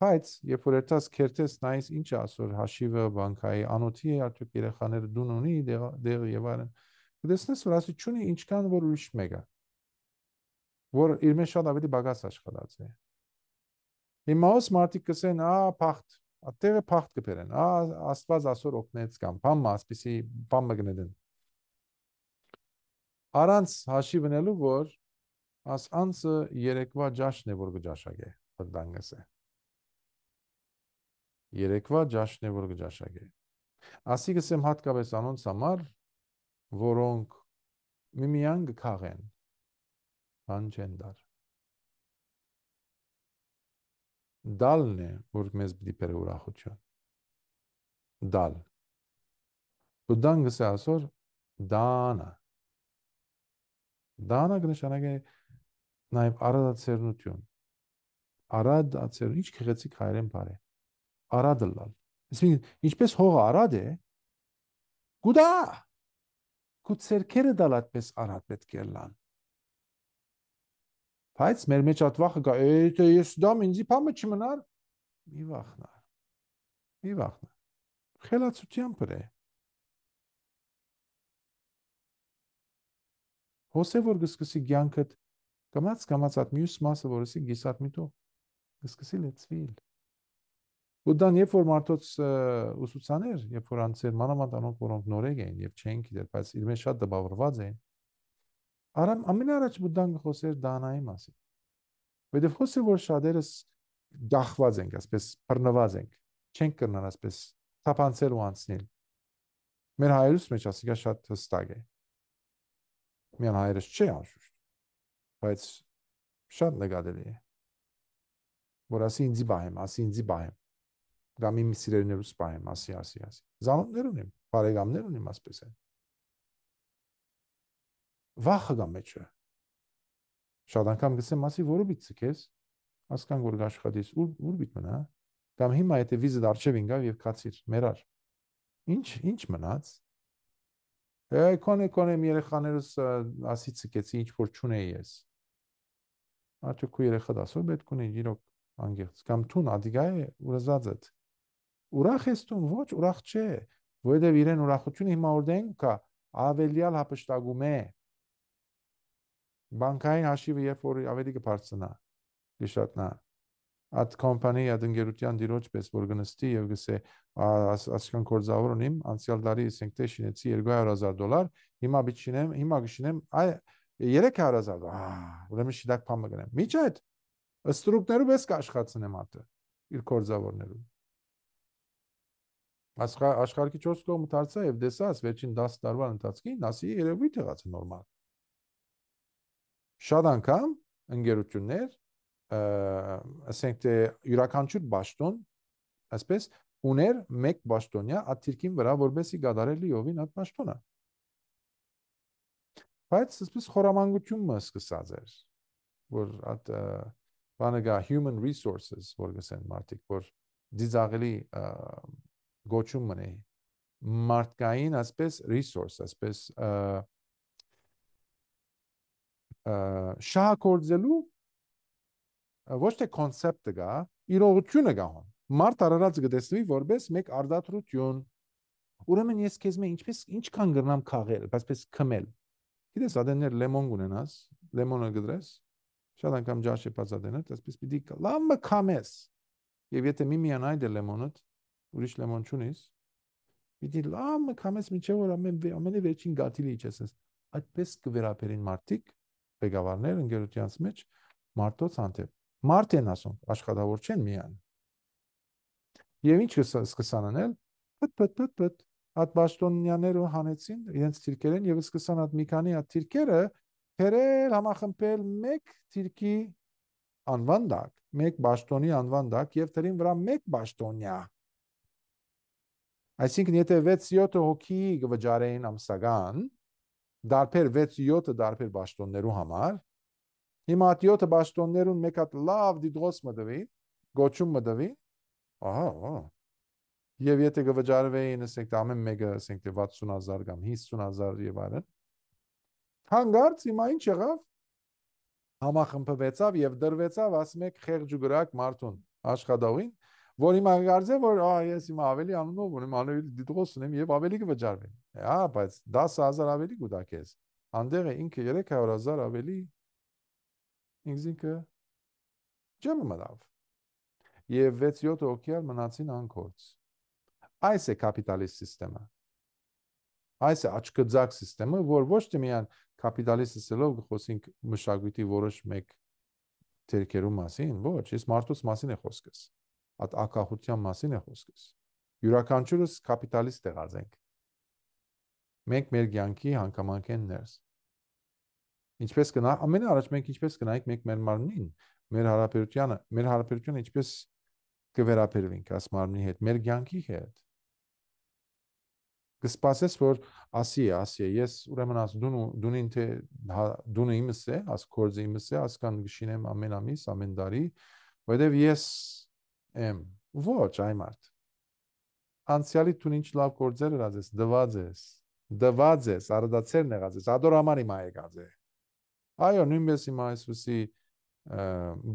Բայց երբ որ երթաս քերտես նայես ինչ ասոր հաշիվը բանկայի անոթի արդյոք երեխաները դուն ունի դեղ եւ այլն։ Կդեսնես որ ասի ճունի ինչքան որ ուրիշ մեկը որ իր մեջ շատ ավելի բագաս աշխատած է։ Հիմա ոս մարդիկ կսեն, «Ա, փախտ, ատերը փախտ կբերեն»։ Ա, Աստված ասոր օգնեց կամ բամը, ասպիսի բամը գնեն։ Առանց հաշի բնելու որ աս անցը երեկվա ճաշն է որ գճաշակե բդանգս է։ Երեկվա ճաշն է որ գճաշակե։ Ասի գսեմ հատկապես անոնց համար որոնք միմիան գքաղեն բան չեն դար դալն է որ մեզ պիտի բերի ուրախություն դալ դու դանգս է ասոր դանա Դանակ նշանակում է նաև արարածերնություն։ Արարածեր ինչ գեղեցիկ հայերեն բառ է։ Արադլալ։ Այսինքն ինչպես հողը արադ է, գուդա քու ցերքերը դալ այդպես արադ պետք է լան։ Բայց մեր մեջ այդ վախը գա, եթե ես դամ ինձի փամը չմնար, մի վախնա։ Մի վախնա։ Խելացությամբ է։ հոսե որ գսկսի ցանկդ կամած կամած այդ մյուս մասը որսի գիսատ միտո գսկսի լեցվիլ Բուդան երբ որ մարդոց ուսուցաներ, երբ որ անցեր մանավանդ որոնք նորեկ էին եւ չէին գիտեր, բայց իր մեջ շատ դպավորված էին, Արամ ամենաառաջ Բուդդան խոսեր դանայի մասին։ Որտեվ խոսի որ շատերս գախված ենք, ասպես բռնված ենք, չենք կրնան ասպես թափանցել ու անցնել։ Մեր հայրուս մեջ ասիկա շատ հստակ է միան հայերս չի անշուշտ, բայց շատ նկատելի է։ Որ ասի ինձի բահեմ, ասի ինձի բահեմ։ Գամ իմ սիրելիներուս բահեմ, ասի, ասի, ասի։ Զանոթներ ունեմ, բարեկամներ ունեմ ասպես է։ Վախը գա մեջը։ Շատ անգամ գսեմ ասի, որովից ցկես, հասկան որ աշխատես, ուր ուր բիտ մնա։ Կամ հիմա եթե վիզը դարչև ինգավ եւ կացիր, մերար։ Ինչ, ինչ մնաց Կոնե կոնեմ երեխաներս ասի ցկեցի ինչ որ չունեի ես։ Արդյոք ու երեխա դասով պետք ունեն իրոք անգերց կամ տուն ադիգա է ուրազած է։ Ուրախ ես տուն ոչ ուրախ չէ, որովհետև իրեն ուրախությունը հիմա օրդեն կա ավելյալ հապշտագում է։ Բանկային հաշիվը երբ որ ավելի կբարձնա, դիշատնա այդ կոմպանիա այդ ընկերության դիրոջ պես որ գնստի եւ գսե ասկան կորզավորն իմ անցյալ տարի ասենք թե շինեցի 200000 դոլար հիմա բիչինեմ հիմա գշինեմ այ 300000 դոլար ուրեմն շիդակ փամը գնեմ միջ այդ ստրուկներով էս կաշխացնեմ ատը իր կորզավորներով աշխարհի 4 կողմ դարձա եւ դեսա աս վերջին 10 տարվա ընթացքում ասի երևույթ եղած նորմալ շատ անգամ ընկերություններ ասենք թե յուրաքանչյուր ճաշտոն այսպես ուներ մեկ ճաշտոնյա այդ թիրքին վրա որբեսի գադարելի յովին այդ ճաշտոնը բայց այսպես խորամանկությունը սկսած էր որ այդ բանը գա human resources որ գսեն մարդիկ որ դիզաղելի գոչում մնի մարդկային ասպես resource ասպես շահ կորձելու ոչ թե կոնցեպտը գա, իրողությունը գա հոն։ Մարդ արարած գտեսնի որպես մեկ արդարություն։ Ուրեմն ես քեզ մե ինչպես ինչքան գրնամ քաղել, այսպես քմել։ Գիտես, ադեններ լեմոն ունենաս, լեմոնը գդրես, շատ անգամ ջաշի բազադենը, այսպես պիտի լամը քամես։ Եվ եթե մի միան այդ լեմոնդ, ուրիշ լեմոն չունես, պիտի լամը քամես միջև որ ամեն ամենի վերջին գաթիլի իջես։ Այդպես կվերապերին մարդիկ, ղեկավարներ ընկերությանց մեջ մարդոց հանդեպ Մարդ են ասում, աշխատավոր չեն միան։ Եվ ինչ սկսան անել։ Պտ պտ պտ պտ հատ Բաշտոնյաները հանեցին իրենց թիրկերեն եւ սկսան այդ մի քանի հատ թիրկերը թերել համախմբել մեկ թիրքի անվանդակ, մեկ Բաշտոնի անվանդակ եւ դրին վրա մեկ Բաշտոնյա։ Այսինքն եթե 6-7 հոգի վճարեին ամսական, դարբեր 6-7 դարբեր Բաշտոններու համար, Հիմա հատ 7 բաշտոններուն մեկ հատ լավ դիդրոս մտվի, գոչում մտվի։ Ահա, ահա։ Եվ եթե գվճարվեին, ասենք, ամեն մեկը, ասենք, 60000 կամ 50000 եւ այլն։ Հանգարց հիմա ինչ եղավ։ Համախմբվեցավ եւ դրվեցավ ասում եք խեղճ ու գրակ մարդուն աշխատողին, որ հիմա կարծե որ ա ես հիմա ավելի անունով ունեմ, ավելի դիդրոս ունեմ եւ ավելի կվճարվեմ։ Հա, բայց 10000 ավելի գուտակես։ Անդերը ինքը 300000 ավելի ինքս ինքը ջեմը մնավ։ Եվ 6-7 օկիալ մնացին անկորց։ Այս է կապիտալիստ համակարգը։ Այս է աչքածակ համակարգը, որ ոչ թե միայն կապիտալիստը սելով խոսենք մշակույթի որոշ մեկ դերքերու մասին, ոչ, ես մարդուց մասին է խոսքս։ Այդ ակախության մասին է խոսքս։ Յուրաքանչյուրս կապիտալիստ եղած ենք։ Մենք մեր ցանկի հանգամանքներն ներս Ինչպես գնա, ամենաառաջ մենք ինչպես գնանք մենք մեր մարմնին, մեր հարաբերությանը, մեր հարաբերությունը ինչպես կվերաբերվենք աս մարմնի հետ, մեր ցանկի հետ։ Կսպասես, որ ասի, ասի, ես ուրեմն աս դուն դուն ինթե դուն իմս է, աս կորձը իմս է, ասքան գշինեմ ամեն ամիս, ամեն տարի, որովհետև ես եմ ոչ այմարտ։ Անցյալի դու ինչ լավ կորձեր արած ես, դված ես, դված ես, արդացեր նեղած ես, ադորամանի մայ եկած ես Այո, նույնպես իմ այսպեսի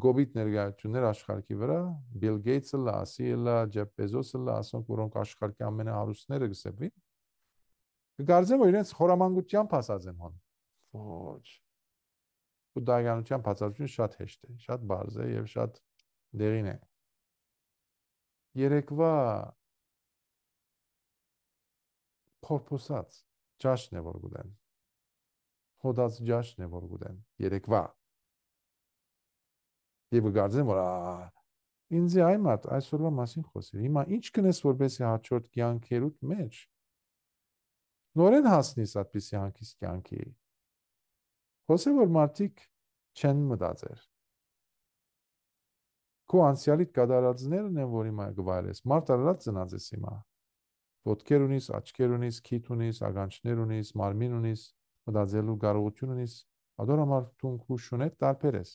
գոբիտ ներգայացումներ աշխարհի վրա, Bill Gates-ը, Lassie-ը, Jeff Bezos-ը, ասոնք որոնք աշխարհի ամենահարուստները գսեվին, կգարձեմ որ իրենց խորամանկությամբ ասած են հոն։ Ոչ։ Ու դայանության բացառությունը շատ հեշտ է, շատ բարձ է եւ շատ դերին է։ Երեկվա փորփոսած ճաշն է որ գուտեն հոդած ջաշն է որ գուտեմ երեկվա եւ գարձեմ որ ինձի այմատ այսօրվա մասին խոսիր հիմա ինչ կնես որբեսի հաջորդ կյանքերուդ մեջ նորեն հասնես այդպիսի հանկիս կյանքի խոսե որ մարդիկ չեն մտածեր քո անցյալիդ կդարածներն են որ հիմա գվայրես մարդ արած ծնած ես հիմա ոտքեր ունիս աչքեր ունիս քիթ ունիս ագանչներ ունիս մարմին ունիս մտածելու կարողություն ունիս, հադոր համար թունքու շունետ տարբեր ես։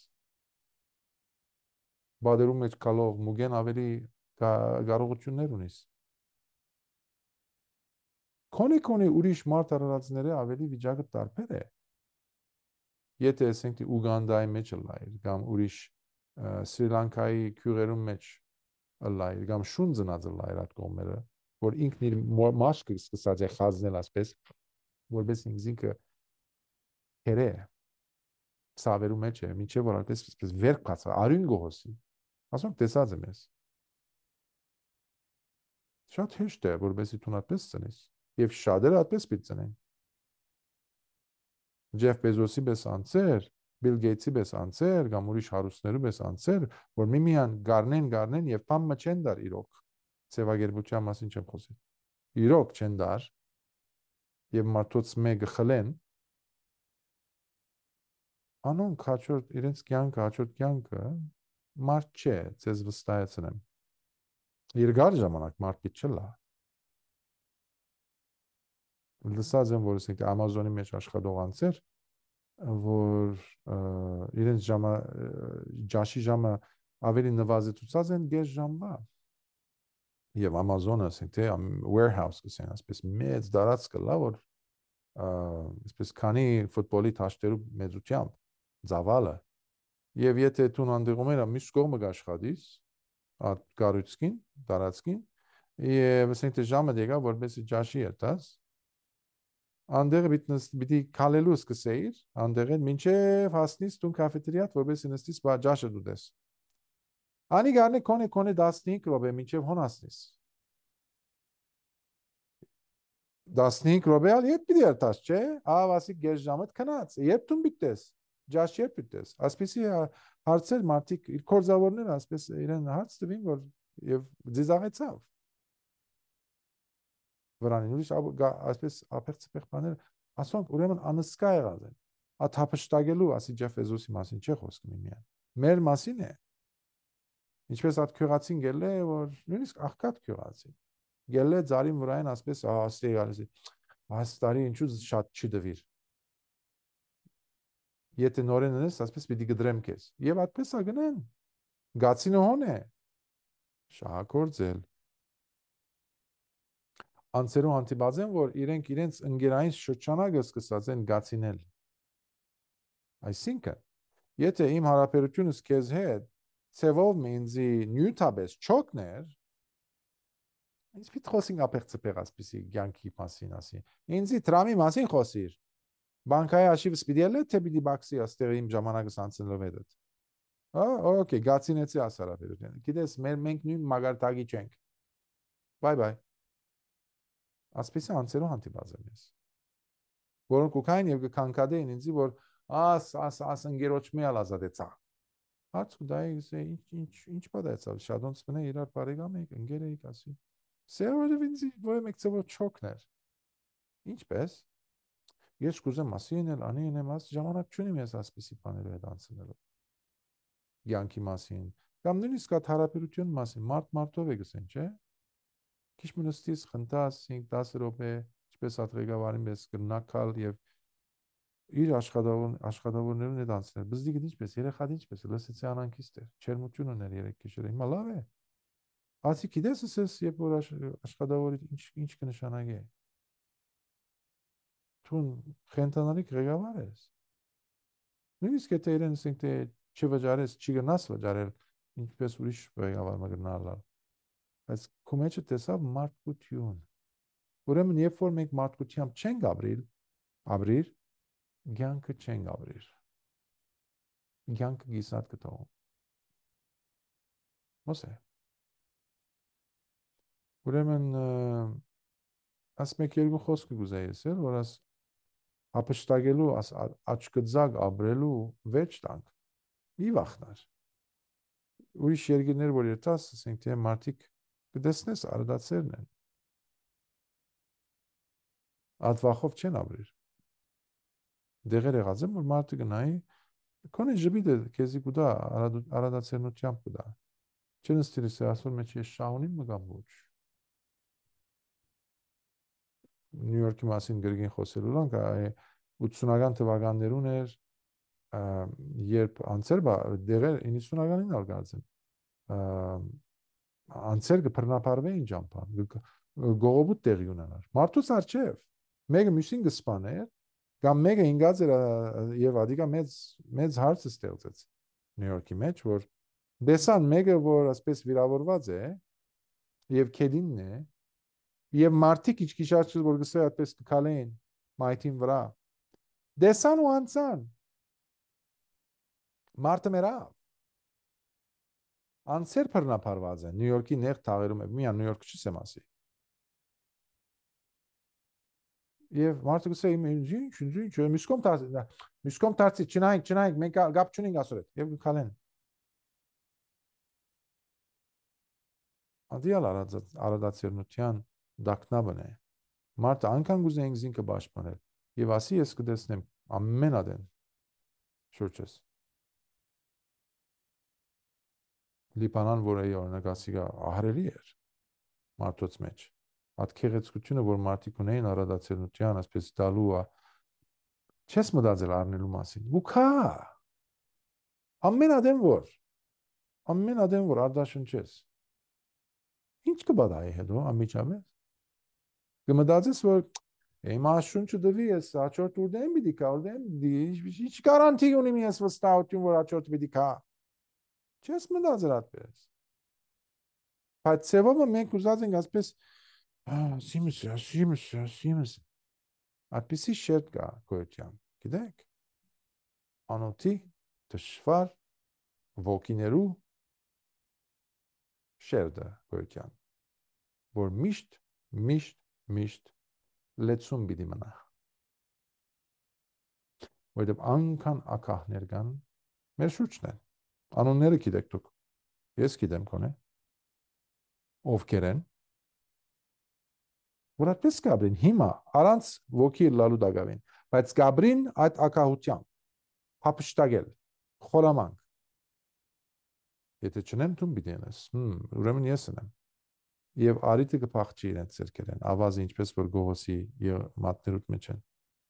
Բադերում մեջ կալող մուգեն ավելի կարողություններ ունիս։ Կոնե կոնե ուրիշ մարդ արարածները ավելի վիճակը տարբեր է։ Եթե ասենք թե դե Ուգանդայի մեջ լայր կամ ուրիշ Սրի Լանկայի քյուղերում մեջ լայր կամ շունձնած լայր այդ կողմերը, որ ինքն իր մաշկը սկսած է խազնել ասպես, որպես ինքն ինքը թերե սավերու մեջ է միջև որ այնպես այսպես վերք կացա արյուն գողոսի ասում տեսած եմ ես շատ հեշտ է որովհետեւ դու նատպես ծնես եւ շատերը այդպես պիտի ծնեն Ջեֆ Բեզոսի պես անցեր Բիլ Գեյթսի պես անցեր կամ ուրիշ հարուստներու պես անցեր որ միմիան գառնեն գառնեն եւ բամը չեն դար իրոք ծևագերբության մասին չեմ խոսի իրոք չեն դար եւ մարդոց մեկը խլեն անոնք հաջորդ իրենց կյանքը, հաջորդ կյանքը մարդ չէ, ցեզ վստահեցնեմ։ Երկար ժամանակ մարդի չլա։ Լսած եմ, որ ասենք Amazon-ի մեջ աշխատող անձեր, որ իրենց ժամը ջաշի ժամը ավելի նվազեցուցած են դեր ժամվա։ Եվ Amazon-ը, ասենք թե warehouse կսեն, ասպես մեծ դարածք կլա, որ այսպես քանի ֆուտբոլի դաշտերու մեծությամբ ծավալը եւ եթե դու անդեղում երա մյուս կողմը աշխատես այդ կառույցքին տարածքին եւ ասենք թե ժամը դեկա որպես ճաշի է տաս անդեղ միտնես պիտի քալելու սկսեիր անդեղ են մինչև հասնես տուն կաֆետերիատ որպես նստես բա ճաշը դու դես անի գարնե կոնե կոնե 15 րոպե մինչև հոնասնես 15 րոպե ալ երբ պիտի երթաս չէ ահա ասի գեր ժամը քնած երբ տուն պիտես ջազ չի պիտես ասպեսի հա- հարցեր մարդիկ իր կորզավորները ասպես իրեն հարց տվին որ եւ դիզաղեցավ վրանին ուրիշ ասպես ապերծպեղ բաներ ասոնք ուրեմն անսկա եղած են աթափշտագելու ասի ջեֆ եզոսի մասին չի խոսքը միայն մեր մասին է ինչպես այդ քյուղացին գել է որ նույնիսկ աղքատ քյուղացին գել է ծարին վրային ասպես ասի գալիս է այս տարի ինչու շատ չդվիր եթե նորեն ես, ասես պիտի գդրեմ քեզ։ Եվ այդպես է գնեն։ Գացինը հոն է։ Շահագործել։ Անցերու հանդիպած են, որ իրենք իրենց ընկերային շրջանակը սկսած են գացինել։ Այսինքն, եթե իմ հարաբերությունս քեզ հետ ծևով ինձի նյութաբես չոքներ, Ինչ պիտի խոսենք ապերծը պերասպիսի ցանկի մասին ասի։ Ինձի տրամի մասին խոսիր։ Բանկայի հաշիվս պիտի էլ է, թե պիտի բաքսի աստեղ իմ ժամանակս անցնելով հետ։ Հա, օքեյ, գացինեցի հասարակությունը։ Գիտես, մեր մենք նույն մագարտագի չենք։ Բայ բայ։ Ասպիսի անցերով հանդիպազեմ ես։ Որոնք ուքային եւ կքանկադեին ինձի, որ աս աս աս ընկերոջ միալ ազատեցա։ Հարց ու դա է ինչ ինչ ինչ պատահեցավ։ Շատոնց մնա իրար բարեկամ եք, ընկեր եք ասի։ Սերվերը ինձ ոյ մեկ ծով չոքներ։ Ինչպես Ես կուզեմ ասին էլ, անի ենեմ աս ժամանակ չունիմ ես ասպիսի բաներով հետ անցնելու։ Գյանքի մասին կամ նույնիսկ այդ հարաբերության մասին մարդ մարդով է գսեն, չէ՞։ Քիչ մնստիս խնդաս 5-10 րոպե, ինչպես աթրեգավարին մեզ գնակալ եւ իր աշխատավոր աշխատավորներուն հետ անցնել։ Բզդի գիտի ինչպես, երեխան ինչպես, լսեցի անանքից դեր, չերմություն ուներ երեք քիչեր։ Հիմա լավ է։ Ասի գիտես ասես, երբ որ աշխատավորի ինչ ինչ կնշանակի։ Թուն քենտանալի ղեկավար ես։ Նույնիսկ եթե իրենց ինքը չվճարես, չի գնաս վճարել, ինչպես ուրիշ ղեկավար մը գնալա։ Բայց քո մեջը տեսավ մարդկություն։ Ուրեմն երբ որ մենք մարդկությամբ չենք ապրիլ, ապրիր, ցանկը չենք ապրիր։ Ցանկը գիսատ կտողում։ Մոսե։ Ուրեմն ասմեք երկու խոսք կուզեի ասել, որ աս հապշտակելու, աչկծակ ապրելու վերջ տանք։ Մի վախնար։ Ուրիշ երկրներ որ երթաս, ասենք թե մարդիկ կտեսնես արդացերն են։ Ատվախով չեն ապրիր։ Դեղեր եղած եմ որ մարդը գնայի կոնե ժպիտը քեզի գուտա արադացերնությամբ գտա։ Չնստիրս ասում մեջ ես շահունի մգամ ոչ։ Նյու Յորքի մասին գրգին խոսելու լանք, 80-ական թվականներուն էր, երբ անցերբա դեղեր 90-ականին ալ գարձեմ։ Անցերբը բռնապարվեին ջամփան, գողոբուտ տեղի ունենար։ Մարդուց արջև մեկը մյուսին կսպաներ, կամ մեկը ինգած էր եւ ադիկա մեծ մեծ հարց ստեղծեց Նյու Յորքի մեջ, որ դեսան մեկը, որ ասպես վիրավորված է, եւ քեդինն է, Եվ մարդիկ իչքի շատ չէ որ գսե այդպես կքալեն մայթին վրա։ Դեսան ու անցան։ Մարտը մերա անցեր բռնապարված է Նյու Յորքի նեղ թաղերում է միա Նյու Յորք չեմ ասի եւ մարդը գսե իմ ինչ ինչ միսկոմ տարցի միսկոմ տարցի չնայինք չնայինք մենք գապ չունենք ասորդ եւ գքալեն անդիալ արադացերնության դակնաբն է։ Մարդը անգամ գուզենք զինքը պաշտպանել եւ ասի ես կտեսնեմ ամենադեն շուրջս։ Լիբանան, որը օրինակացի գա, ահրելի էր մարդոց մեջ։ Այդ քեղեցկությունը, որ մարդիկ ունեին առադացելության, ասպես դալու է, չես մտածել առնելու մասին։ Ու քա։ Ամենադեն որ ամենադեն որ արդաշնչես։ Ինչ կբադայի հետո ամիջամեջ կմտածես որ հիմա շունչը դվի ես հաջորդ ուրդեմ պիտի կա ուրդեմ ի՞նչ գարանտի ունիմ ես վստահություն որ հաջորդ պիտի կա չես մտածել այդպես բայց ծևովը մենք ուզած ենք ասպես սիմս սիմս սիմս Այդպիսի շերտ կա գոյության։ Գիտեք։ Անոթի դժվար ոգիներու շերտը գոյության, որ միշտ միշտ միշտ լեցուն պիտի մնա որովհետև անքան ակահներ կան մեր շուրջն են անունները գիտեք դուք ես գիտեմ կոնե ովքեր են որպես գաբրին հիմա առանց ոգի լալու դակավին բայց գաբրին այդ ակահությամբ հապշտակել խորամանկ եթե չնեմ դու պիտի ենես հմ ուրեմն ես եմ եւ արիտը կփախչի իրենց ցերկերեն ավազը ինչպես որ գողոսի եւ մատներուտ մեջ են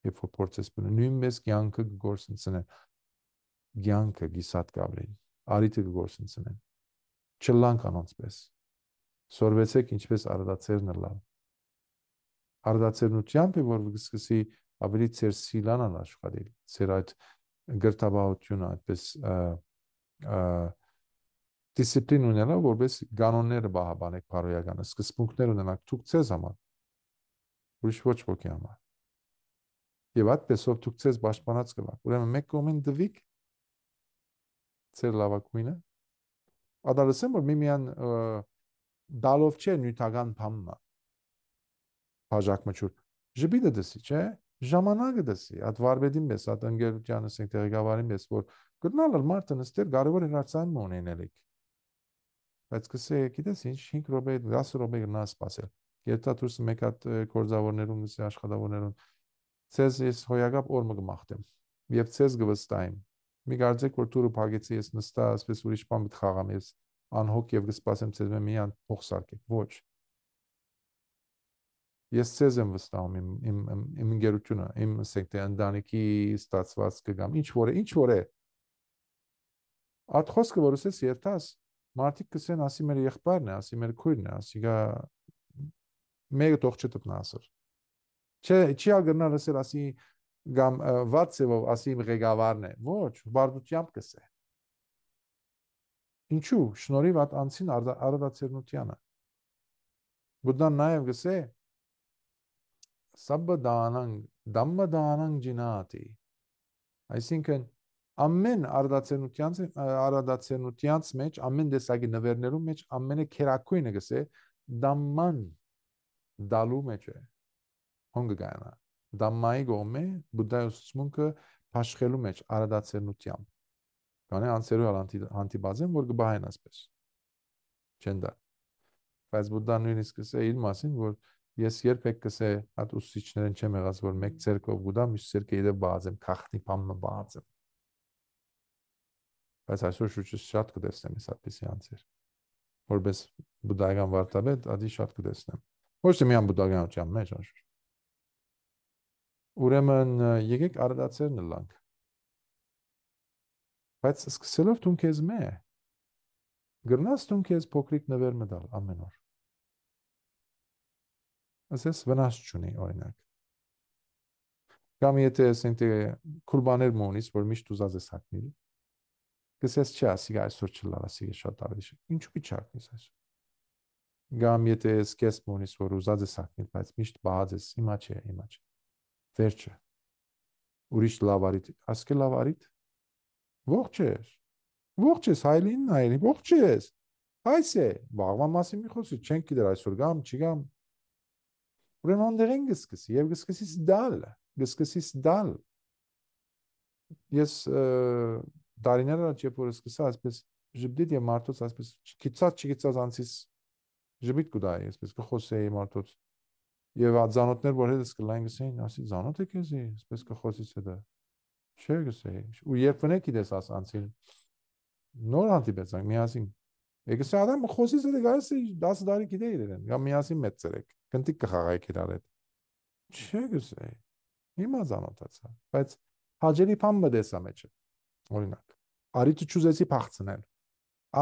երբ որ փորձես բնու նույնպես կյանքը գործընծնեն կյանքը գիսատ կավրին արիտը գործընծնեն չլանք անոնցպես սորվեցեք ինչպես արդացերն լավ արդացերնությամբ որ սկսի ավելի ծեր սիլանան աշխատել ծեր այդ գրտաբաությունը այդպես դիսցիպլին ունենալ, որպես կանոնները բահաբանեք բարոյականը, սկզբունքներ ունենալ դուք ցեզ համար։ Ուրիշ ոչ ոքի համար։ Եվ այդպեսով դուք ցեզ պաշտպանած կլաք։ Ուրեմն մեկ կողմին դվիկ ցեր լավակույնը ադալսեմ որ միմիան դալով չէ նյութական բամը բաժակ մջուր ժպիտը դսի չէ ժամանակը դսի այդ վարբեդին մեզ այդ ընկերությանս ենք տեղեկավարին մեզ որ գտնալը մարդը նստեր կարևոր հնարցանք ունենելիք բայց գսե գիտես ինչ 5 րոպե 10 րոպե գնա սպասել երբ դա դուրս մեկ հատ գործավորներուն ու աշխատավորներուն ցեզ ես հոյակապ օր մը գմախտեմ եւ ցեզ գվստայեմ մի գարձեք որ դուրը փագեցի ես նստա ասես ուրիշ բան մտ խաղամ ես անհոգ եւ գսպասեմ ցեզ մե միան փող սարկեք ոչ ես ցեզ եմ վստահում իմ իմ իմ ընկերությունը իմ ասենք թե ընտանիքի ստացված կգամ ինչ որ է ինչ որ է Այդ խոսքը որ ասես երթաս մարդիկ կսեն ասի մեր եղբայրն է, ասի մեր քույրն է, ասի գա մեր տող չտնասր։ Չէ, չի ալգնալ ասել ասի կամ վացեվով ասի իմ ղեկավարն է։ Ոչ, բարդությամբ կսե։ Ինչու՞, շնորհիվ այդ անցին արդարացերնությանը։ Բուդդան նաև գսե սաբբադանան, դամմադանան ջինատի։ Այսինքն ամեն արդացենությանց արդացենությանց մեջ ամեն դեսագի նվերներում մեջ ամենը քերակույնը գսե դամման դալու մեջ է հոնգ գանա դամայի գոմե բուդայուսմունքը փաշխելու մեջ արդացենությամբ կանե անսերու հանդի հանդիպազեն որ գբահեն ասպես չեն դա բայց բուդան նույնիսկ գսե իր մասին որ ես երբեք գսե հատ ուսուցիչներին չեմ եղած որ մեկ ցերկով գուդամ մյուս ցերկը իդե բազեմ քախնի բամը բազեմ բայց այսօր շուտից շատ կտեսնեմ ես այդպիսի անձեր որպես բուդայական վարտաբեդ ադի շատ կտեսնեմ ոչ թե միայն բուդայականության մեջ այսօր ուրեմն եկեք արդացերն լանք բայց սկսելով դու քեզ մե գրնաս դու քեզ փոքրիկ նվեր մտալ ամեն օր ասես վնաս չունի օրինակ կամ եթե ասենք թե կուրբաներ մոնից որ միշտ ուզած ես հակնել Կսես չի ասի այսօր չլավ, ասի շատ ավելի շատ։ Ինչու՞ մի չարտնես այսօր։ Գամ եթե ես կես մոնիս որ ուզած ես ակնել, բայց միշտ բաց ես, հիմա չէ, հիմա չէ։ Վերջը։ Ուրիշ լավ արիտ, ասկե լավ արիտ։ Ողջ ես։ Ողջ ես, հայլին, հայլին, ողջ ես։ Այս է, բաղվա մասին մի խոսի, չենք գիտեր այսօր գամ, չի գամ։ Ուրեմն ոնտեղ ենք սկսի, եւ սկսիս դալ, սկսիս դալ։ Ես տարիներ առաջ երբ որ սկսա այսպես ժպտիտ եւ մարդոց այսպես քիծած չքիծած անցից ժպիտ կուտայի այսպես կխոսեի մարդոց եւ ածանոթներ որ հետս կլայն գսեին ասի ծանոթ եք էսի այսպես կխոսից հետը չէ գսեի ու երբ ունեք իդես աս անցին նոր հանդիպեցանք միասին եկես adam խոսից հետը գալիս է 10 տարի գիտեի իրեն կամ միասին մեծերեք քնտիկ կխաղայք իրար հետ չէ գսեի հիմա ծանոթացա բայց հաջերի փամը դեսա մեջը օրինակ արիթը ճուզեցի փախցնել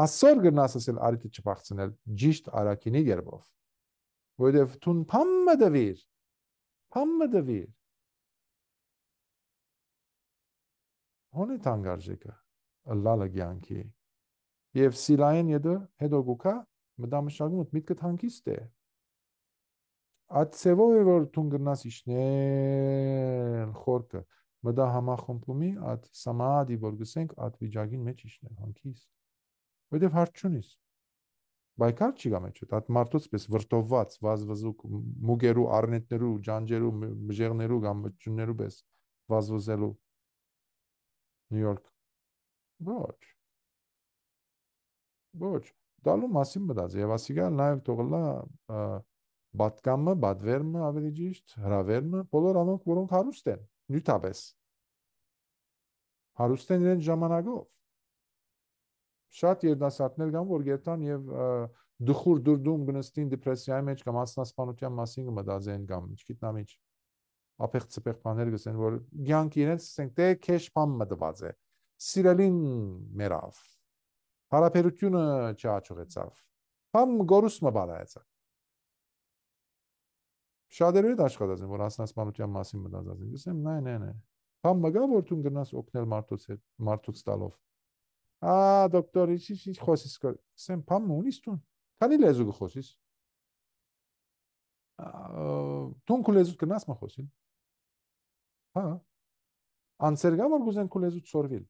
ասոր գնաս ասել արիթը չփախցնել ճիշտ արակինի երբով որովհետև ցուն փամը դվիր փամը դվիր հոնի տանգարժիկը լալը ցանկի եւ սիլային եդը հետո գուկա մտամշակում միտքը թանկիստ է այդ ծևով է որ ցուն գնաս իշնել խորքը մտա համախմբումի այդ սամադի, որ գսենք, այդ վիճակին մեջ իշնել հանքիս։ Որտեվ հարց չունիս։ Բայկար չի գա մեջը, այդ մարդուց պես վրտովված, վազվզուկ մուգերու, արնետներու, ջանջերու, մժեղներու կամ ճուններու պես վազվզելու Նյու Յորք։ Ոչ։ Ոչ, դալու մասին մտած եւ ասիկա նաեւ թողլա բատկամը, բադվերմը ավելի ճիշտ, հրավերմը, բոլոր անոնք, որոնք հարուստ են նյութապես հարուստ են իրենց ժամանակով շատ երդասարտներ կան որ գերտան եւ դխուր դուրդում գնստին դեպրեսիայի մեջ կամ անսնասպանության մասին մտածեն կամ ինչ գիտնամ ինչ ապեղ ծպեղ բաներ գսեն որ ցանկ իրենց ասենք դե քեշ բան մտված է սիրելին մերավ հարաբերությունը չաճուղեցավ համ գորուսը բարայացավ Շատերի հետ աշխատած եմ, որ անսնասպանության մասին մտածած եմ։ Գիտեմ, նայ, նայ, նայ։ Կամ մգա որ դու գնաս օգնել մարդուց հետ, մարդուց տալով։ Ա, դոկտոր, ի՞նչ ի՞նչ խոսես կա։ Գիտեմ, բամ ունիս դու։ Քանի լեզու գխոսես։ Դու քո լեզու գնաս մա խոսին։ Հա։ Անսերգա որ գուզեն քո լեզու ծորվել։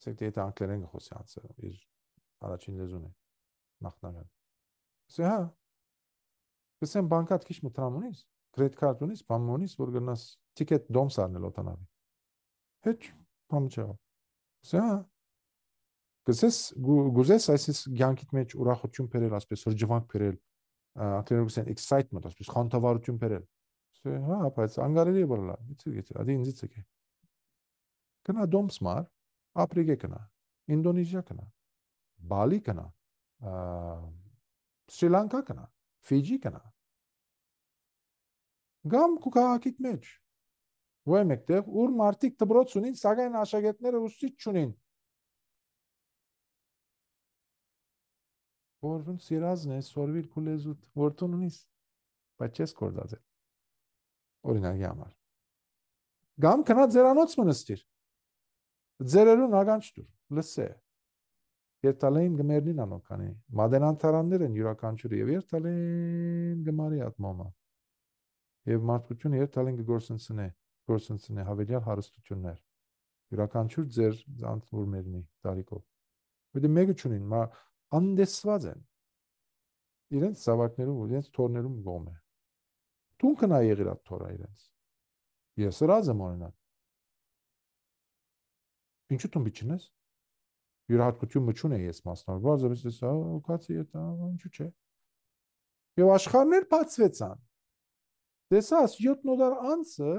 Ցեկ դե դա անգլերեն գխոսի անսեր, իր առաջին լեզուն է նախնական։ Սա հա Գսեմ բանկատ քիչ մտրամ ունիս, կրեդիտ կարտ ունիս, բան ունիս, որ գնաս տիկետ դոմս առնել օտանավի։ Հետ փամջավ։ Սա «Հա, գսես գուզես այսպես ցանկիտ մեջ ուրախություն բերել, ասպես որ ջվանք բերել, ատերոգսեն excitement, ասպես խանդավառություն բերել։ Սա հա, բայց անգարելի է բլա, գիտի գիտի, ադի ինձից է։ Կնա դոմս մար, ապրիգե կնա, ինդոնեզիա կնա, բալի կնա, Շրի Լանկա կնա Ֆիջի կնա։ Գամ քաղաքիդ մեջ։ Ոե մեկտեղ ուր մարդիկ դբրոց ունին, սակայն աշակերտները ուսուցիչ չունին։ Որուն սիրազն է, սորվիր քուլեզուտ, որտուն ունիս, բայց չես կորզածել։ Օրինակի համար։ Գամ քնա ձերանոց մնստիր։ Ձերերուն ագանջ դուր, լսե երթալային գմերնին անոքանի մադենանթարաններ են յուրաքանչյուրը եւ երթալին գմարի ատմոմա եւ մարդկությունը երթալին գործընծնե գործընծնե հավելյալ հարստություններ յուրաքանչյուր ձեր անձնուրմերնի տարիքով որտեղ մեկը ճունին մա անդեսված են իրենց զավակներում ու իրենց թորներում գոմ է դունքը նա եղիրա թորա իրենց ես հրազ եմ օրինակ ինչու՞ դու մի չնես յուրահատկությունը չունեի ես մասնավոր, բարձրապես ասա, «Կացի է դա, ինչու՞ չէ»։ Եվ աշխարհներ բացվեցան։ Դեսաս 7 նոդար անցը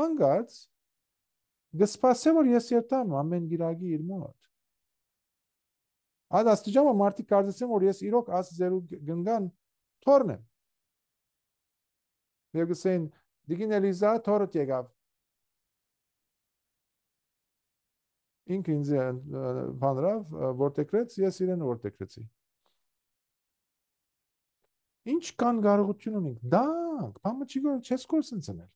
հանգած գսպասե որ ես երտամ ամեն գիրագի իր մոտ։ Այդ աստիճանը մարդիկ կարծեցին որ ես իրոք աս զերու գնգան թորն եմ։ Եվ գսեն դիգին Էլիզա թորդ եկավ ինքը ինձ հանրավ որտեգրեց, ես իրեն որտեգրեցի։ Ինչ կան կարողություն ունենք։ Դա, բամը չի գոր, չես կոր սենց անել։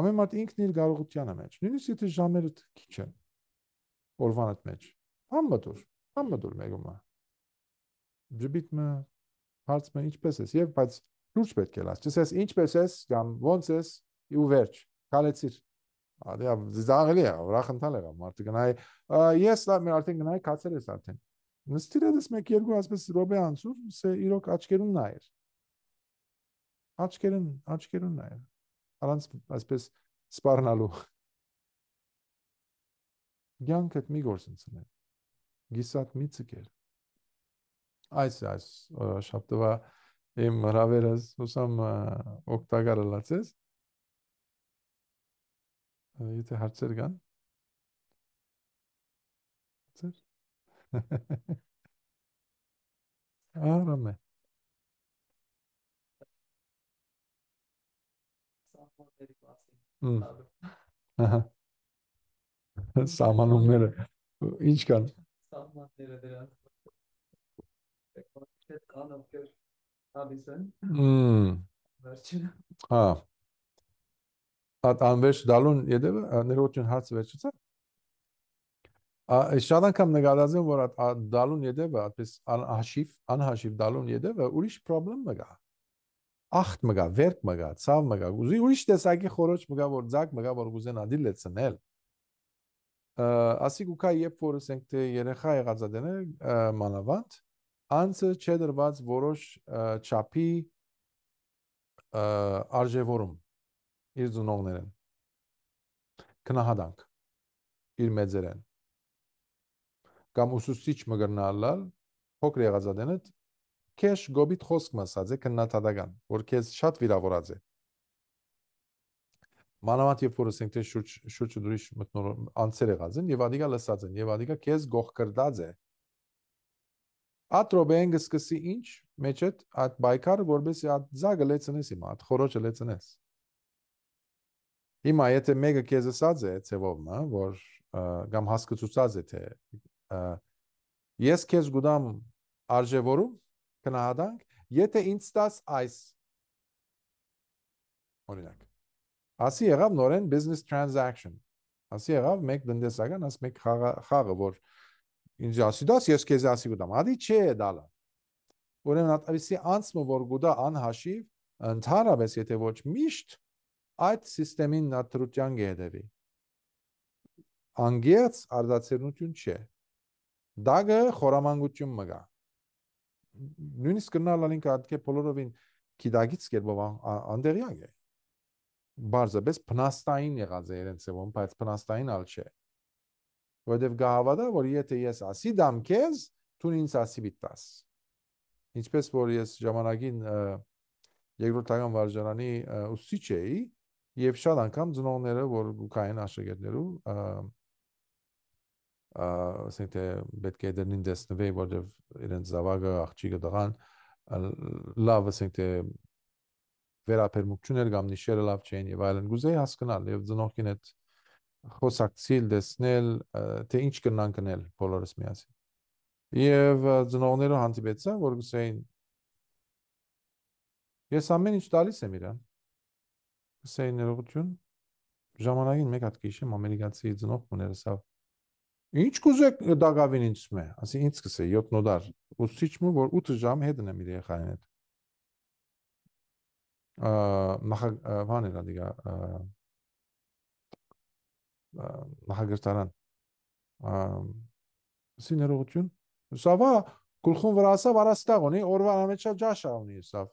Ամեն մարդ ինքն իր կարողությանը մեջ, նույնիսկ եթե ժամերը քիչ են օրվանդ մեջ։ Համը դուր, համը դուր մեգումա։ Ջբիտմը հարցը ինչպես ես, եւ բայց լուրջ պետք է լաս։ Չսես ինչպես ես, կամ ոնց ես, ու վերջ։ Կալեցիր Դա զաղելի դե, է, ուրախանալ եղա մարդը գնայի։ Ես մեր արդեն գնայի կացել ես արդեն։ Նստիրեդս մեկ երկու ասպես ռոբե անցուր, սա իրոք աչքերուն նայեր։ Աչքերուն, աչքերուն նայեր։ Առանց այսպես սպառնալու։ Գյանքդ մի գործ ընցնել։ Գիսատ մի ցկեր։ Այս այս շաբթվա իմ հրավերս ուսամ օկտագարը լացես Եթե հարցեր կան։ Հարցեր։ Արամե։ Սահմանների մասին։ Ահա։ Սահմանումները ինչ կան։ Սահմանները դրանց։ Կան ովքեր տալիս են։ Հմ։ Վերջինը։ Հա։ Այդ անվերջ դալուն եդեւ ներողություն հարցը վերջացա։ Շատ անգամ նկարած եմ, որ այդ դալուն եդեւը այդպես անհաշիվ, անհաշիվ դալուն եդեւը ուրիշ խնդրեմ մը գա։ Ախտ մը գա, վերք մը գա, ցավ մը գա, ուզի ուրիշ տեսակի խորոջ մը գա, որ ձակ մը գա, որ գուզեն ադի լեցնել։ Ասիկ ու կա երբ որ ասենք թե երեխա եղած ադենը մանավանդ, անցը չդրված որոշ չափի արժևորում իր ծնողներն։ Կնահատանք իր մեծերեն։ Կամ ուսուցիչ մգրնալալ փոքր եղածադենդ քեշ գոբիտ խոսք մասած է կնաթադական, որ քեզ շատ վիրավորած է։ Մանավանդ երբ որ ասենք թե շուրջ շուրջ ուրիշ մտնոր անցեր եղած են եւ ադիգա լսած են եւ ադիգա քեզ գող կրդած է։ Ատրոբենգ սկսի ինչ մեջդ այդ բայկար որբեսի այդ զագը լեցնես իմ այդ խորոճը լեցնես։ Հիմա եթե մեկը քեզ ասած է ծևովը, որ կամ հասկացուցած է թե ես քեզ գուդամ արժևորում կնահատանք, եթե ինձ տաս այս օրինակ ասի եղավ նորեն business transaction ասի եղավ մեկ դնդեսական աս մեկ խաղը որ ինձ ասի դաս ես քեզ ասի գտամ ադի չէ դալա ուրեմն ասի անցնո որ գուտա անհաշիվ ընդհանրապես եթե ոչ միշտ այդ համակարգին նա դրության գերդեվի անգերց արդացերնություն չէ դագը խորամանկություն մը գա նույնիսկ գնալալին կատկե բոլորովին գիտագից կերպով անդերյակ է բարձրապես փնաստային եղած է իրենց ծովում բայց փնաստային ալ չէ որովհետև գահավադա որ եթե ես ասի դամ քեզ դու ինձ ասի բիտաս ինչպես որ ես ժամանակին երկրորդական վարժարանի ուսուցիչ էի Եվ շատ անգամ ծնողները, որ գուկային աշակերտներու ասենք թե պետք է դերնին դեսնվեի, որովհետև իրենց զավակը, աղջիկը դղան լավ ասենք թե վերաբերմունքներ կամ նիշերը լավ չեն եւ այլն գուզեի հասկանալ եւ ծնողքին այդ խոսակցիլ դեսնել թե ինչ կնան կնել բոլորս միասին եւ ծնողները հանդիպեցա որ գսեին ես ամեն ինչ տալիս եմ իրան Սեյ ներողություն։ Ժամանակին մեկ հատ քիշեմ ամերիկացի ծնող մներսավ։ Ինչ կուզեք դագավին ինձ մե։ Ասի ինձ կսե 7 նոդար։ Ուսուցիչը որ 8 ժամ հետ նեմ իր երեխային հետ։ Ա մախա վան էր դիգա մահագերտարան։ Սի ներողություն։ Սավա գլխուն վրա ասավ արաստաղ ունի, օրվա ամեջա ջաշա ունի սավ։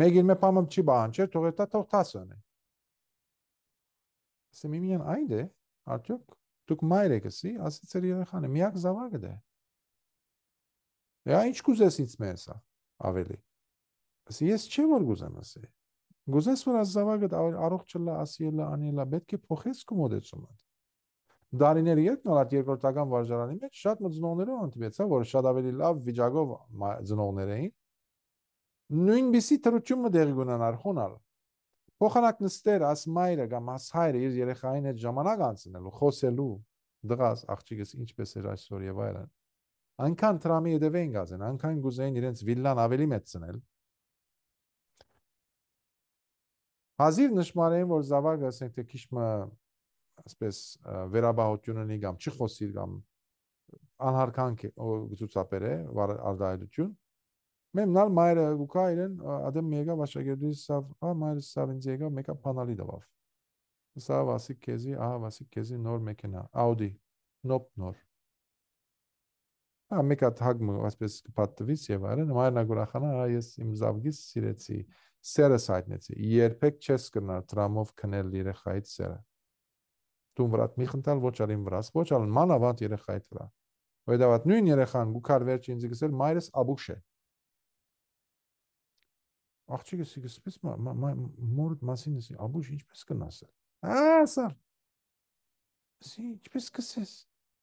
Մեկ իր մե պամը չի բանջեր, թող էտա թող տաս ունի։ Իսկ միմիան այդ է, արդյոք դուք մայր եք էսի, ասի ծեր երեխան է, միակ զավակը դա։ դե։ Դա ինչ կուզես ինձ մեզ ավելի։ Ասի ես չեմ որ գուզեմ ասի։ Գուզես որ աս զավակը առողջ չլա, ասի լա, անի լա, պետք է փոխես քո մոդեցումը դարիների երբ նոր այդ երկրորդական վարժարանի մեջ շատ մտզնողներով հանդիպեցա, որ շատ ավելի լավ վիճակով ձնողներ էին։ Նույնպիսի թրությունը դեղի գունանար խոնալ, Փոխանակ նստեր աս մայրը կամ աս հայրը իր երեխային այդ ժամանակ անցնելու, խոսելու, դղաս աղջիկս ինչպես էր այսօր եւ այլն։ Անքան տրամի եդեվ էին գազեն, անքան գուզեին իրենց վիլլան ավելի մեծ ծնել։ Հազիվ նշмарեին, որ զավակը ասենք թե քիշմը ասպես վերաբաղություն ունի կամ չխոսի կամ անհարքանք է ցուցաբերե արդայություն Մեմ նալ մայրը գուկա իրեն ադեմ մեգա վաշագերդի սավ, հա մայրը սավ ինձ եկա մեկա փանալի դավավ։ Սա վասիկ քեզի, ահա վասիկ քեզի նոր մեքենա, Audi, նոպ նոր։ Ա մեկա թագը ասպես կպատվից եւ այլն, մայրն ագուրախանա, հա ես իմ զավգից սիրեցի, սերս հայտնեցի։ Երբեք չես կնա տրամով քնել երեխայից սերը։ Դու վրատ մի խնդալ ոչ արին վրաս, ոչ ալ մանավանդ երեխայիդ վրա։ Ոյդավատ նույն երեխան գուքար վերջ ինձ գսել, մայրս աբուշ է աղջիկս իսկպես մորդ մասին ասի, «Աբուշ, ինչպես կնասել»։ Ա, սար։ Ասի, ինչպես կսես։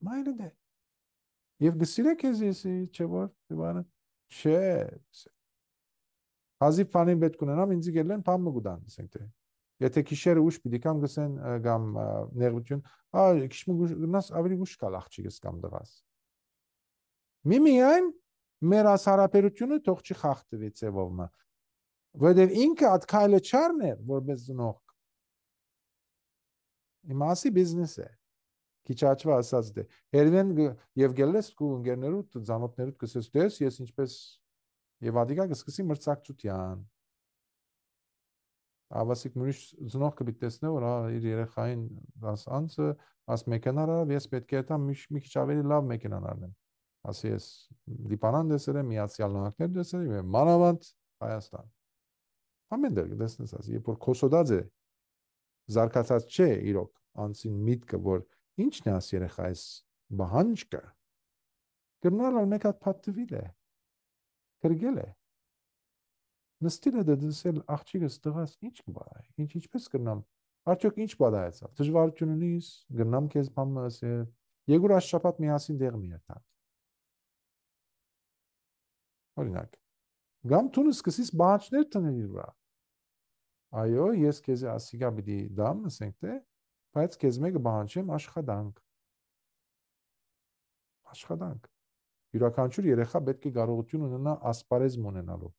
Մայրը դե։ Եվ գսիր է քեզ եսի, չէ՞ որ դիվանը։ Չէ։ Հազիվ բանին պետք ունենամ, ինձ գելեն փամը գուդան, ասենք թե։ Եթե քիշերը ուշ պիտի կամ գսեն կամ ներություն, «Ա, քիշմը գնաս ավելի ուշ կալ աղջիկս կամ դրաս»։ Միմիայն մեր ասարապերությունը թող չի խախտվի ծևովը Որովհետև ինքը այդ քայլը չառներ, որպես ծնող։ Իմասի բիզնես է։ Քիչ աճվա ասած դե։ Երևեն եւ գելես քու ընկերներուդ, ծանոթներուդ կսես դես, ես ինչպես եւ ադիկա կսկսի մրցակցության։ Ավասիկ մուրիշ ծնող կպիտեսնե որ հա իր երեխային աս անցը, աս մեքենարա, ես պետք է դա մի քիչ ավելի լավ մեքենան առնեմ։ Ասի ես Լիբանան դեսել եմ, Միացյալ Նահանգներ դեսել եմ, մանավանդ Հայաստան։ Ամենդեղ դեսնես ասի, երբ որ Քոսոդաձե զարգացած չէ իրոք անցին միտքը, որ ի՞նչն է աս երեխա այս բանջկը։ Գրնալը մեկ հատ պատտվել է։ Կրգել է։ Նստել է դեսել աղջիկս տղաս ի՞նչ կբա։ Ինչ ինչպես կնամ։ Արդյոք ի՞նչ բադայացավ։ Դժվարություն ունիս, գնամ քեզ բան ասել։ Երկու աշխատապատ միասին դեղ մի երթանք օրինակ գամ տունը սկսից բանջներ տների վրա Այո, ես քեզ ասիկա պիտի դամ, ասենք թե, բայց քեզ մեկը բանջեմ աշխատանք։ Աշխատանք։ Յուրաքանչյուր երեխա պետք է կարողություն ունենա ասպարեզմ ունենալու։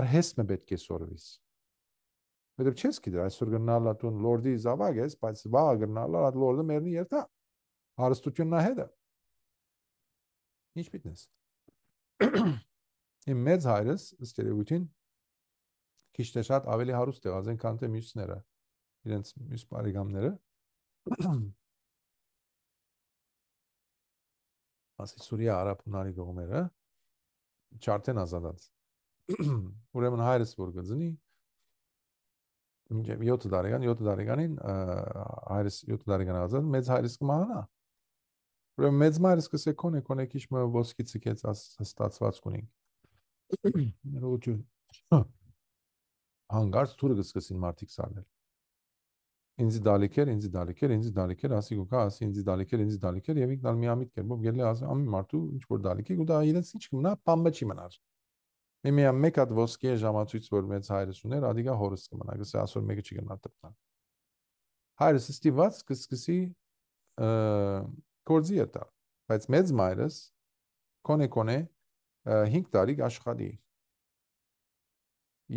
Արհեստը պետք է սորվիս։ Մետը չես գիտեր այսօր գնալա տուն լորդի զավակ ես, բայց վաղը գնալա այդ լորդը մերնի երթա։ Հարստությունն է հետը։ Ինչ միտնես։ Իմ մեծ հայրս ըստ երևույթին քիչ թե շատ ավելի հարուստ եղած են, քան թե մյուսները, իրենց մյուս բարեկամները։ Ասի Սուրիա արաբունարի գողմերը չարտեն ազատած։ Ուրեմն հայրս որ գտնի մինչև 7 տարեկան, 7 տարեկանին հայրս 7 տարեկան ազատ մեծ հայրս կմահանա։ Ուրեմն մեծ մայրս կսե կոնե կոնե քիչ մը ոսկի ցկեց հստացված կունին։ Ներողություն հանգարց թուրը կսկսին մարդիկ սարնել ինձի դալիքեր, ինձի դալիքեր, ինձի դալիքեր, ասի գոկա, ասի ինձի դալիքեր, ինձի դալիքեր եւ ինքն ալ միամիտ կերպով գելը ասի ամի մարդու ինչ որ դալիքի ու դա իրենց ինչ կմնա, բամբը չի մնար։ Մի մի մեկ հատ ոսկե ժամացույց որ մեծ հայրս ուներ, ադիգա հորս կմնա, գսե ասոր մեկը չի գնա տպտան։ Հայրս ստիված կսկսի կորձի ետա, բայց մեծ մայրս կոնե կոնե 5 տարի աշխատի։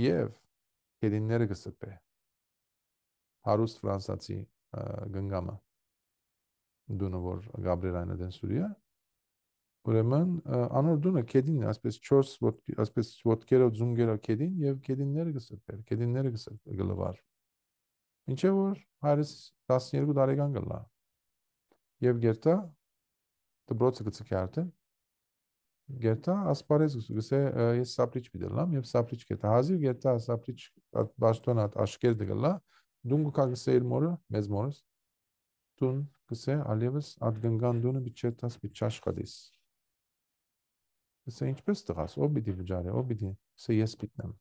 Եվ քերինները կսպե հարուստ ֆրանսացի գնգամը դունը որ գաբրիելայնը դեն սուրիա ուրեմն անոր դունը քեդին ասպես 4 ոտ ասպես ոդկերով զունգերով քեդին եւ քեդինները կսպեր քեդինները կսպեր գլվար ինչե որ հարս 12 տարեկան գլա եւ գերտա դբրոցը գծքի արդեն գետա ասպարեզ գսե ես սապրիչ միդելամ եւ սապրիչ գետա հազիվ գետա սապրիչ բաշտոնա աշկեր դգլա դունգ կագսել մորը մեզ մորս տուն գսե ալևս ադգնգան դունը բիչետաս բիչաշխադիս գսե ինչպես տղաս ով պիտի վճարի ով պիտի գսե ես պիտնեմ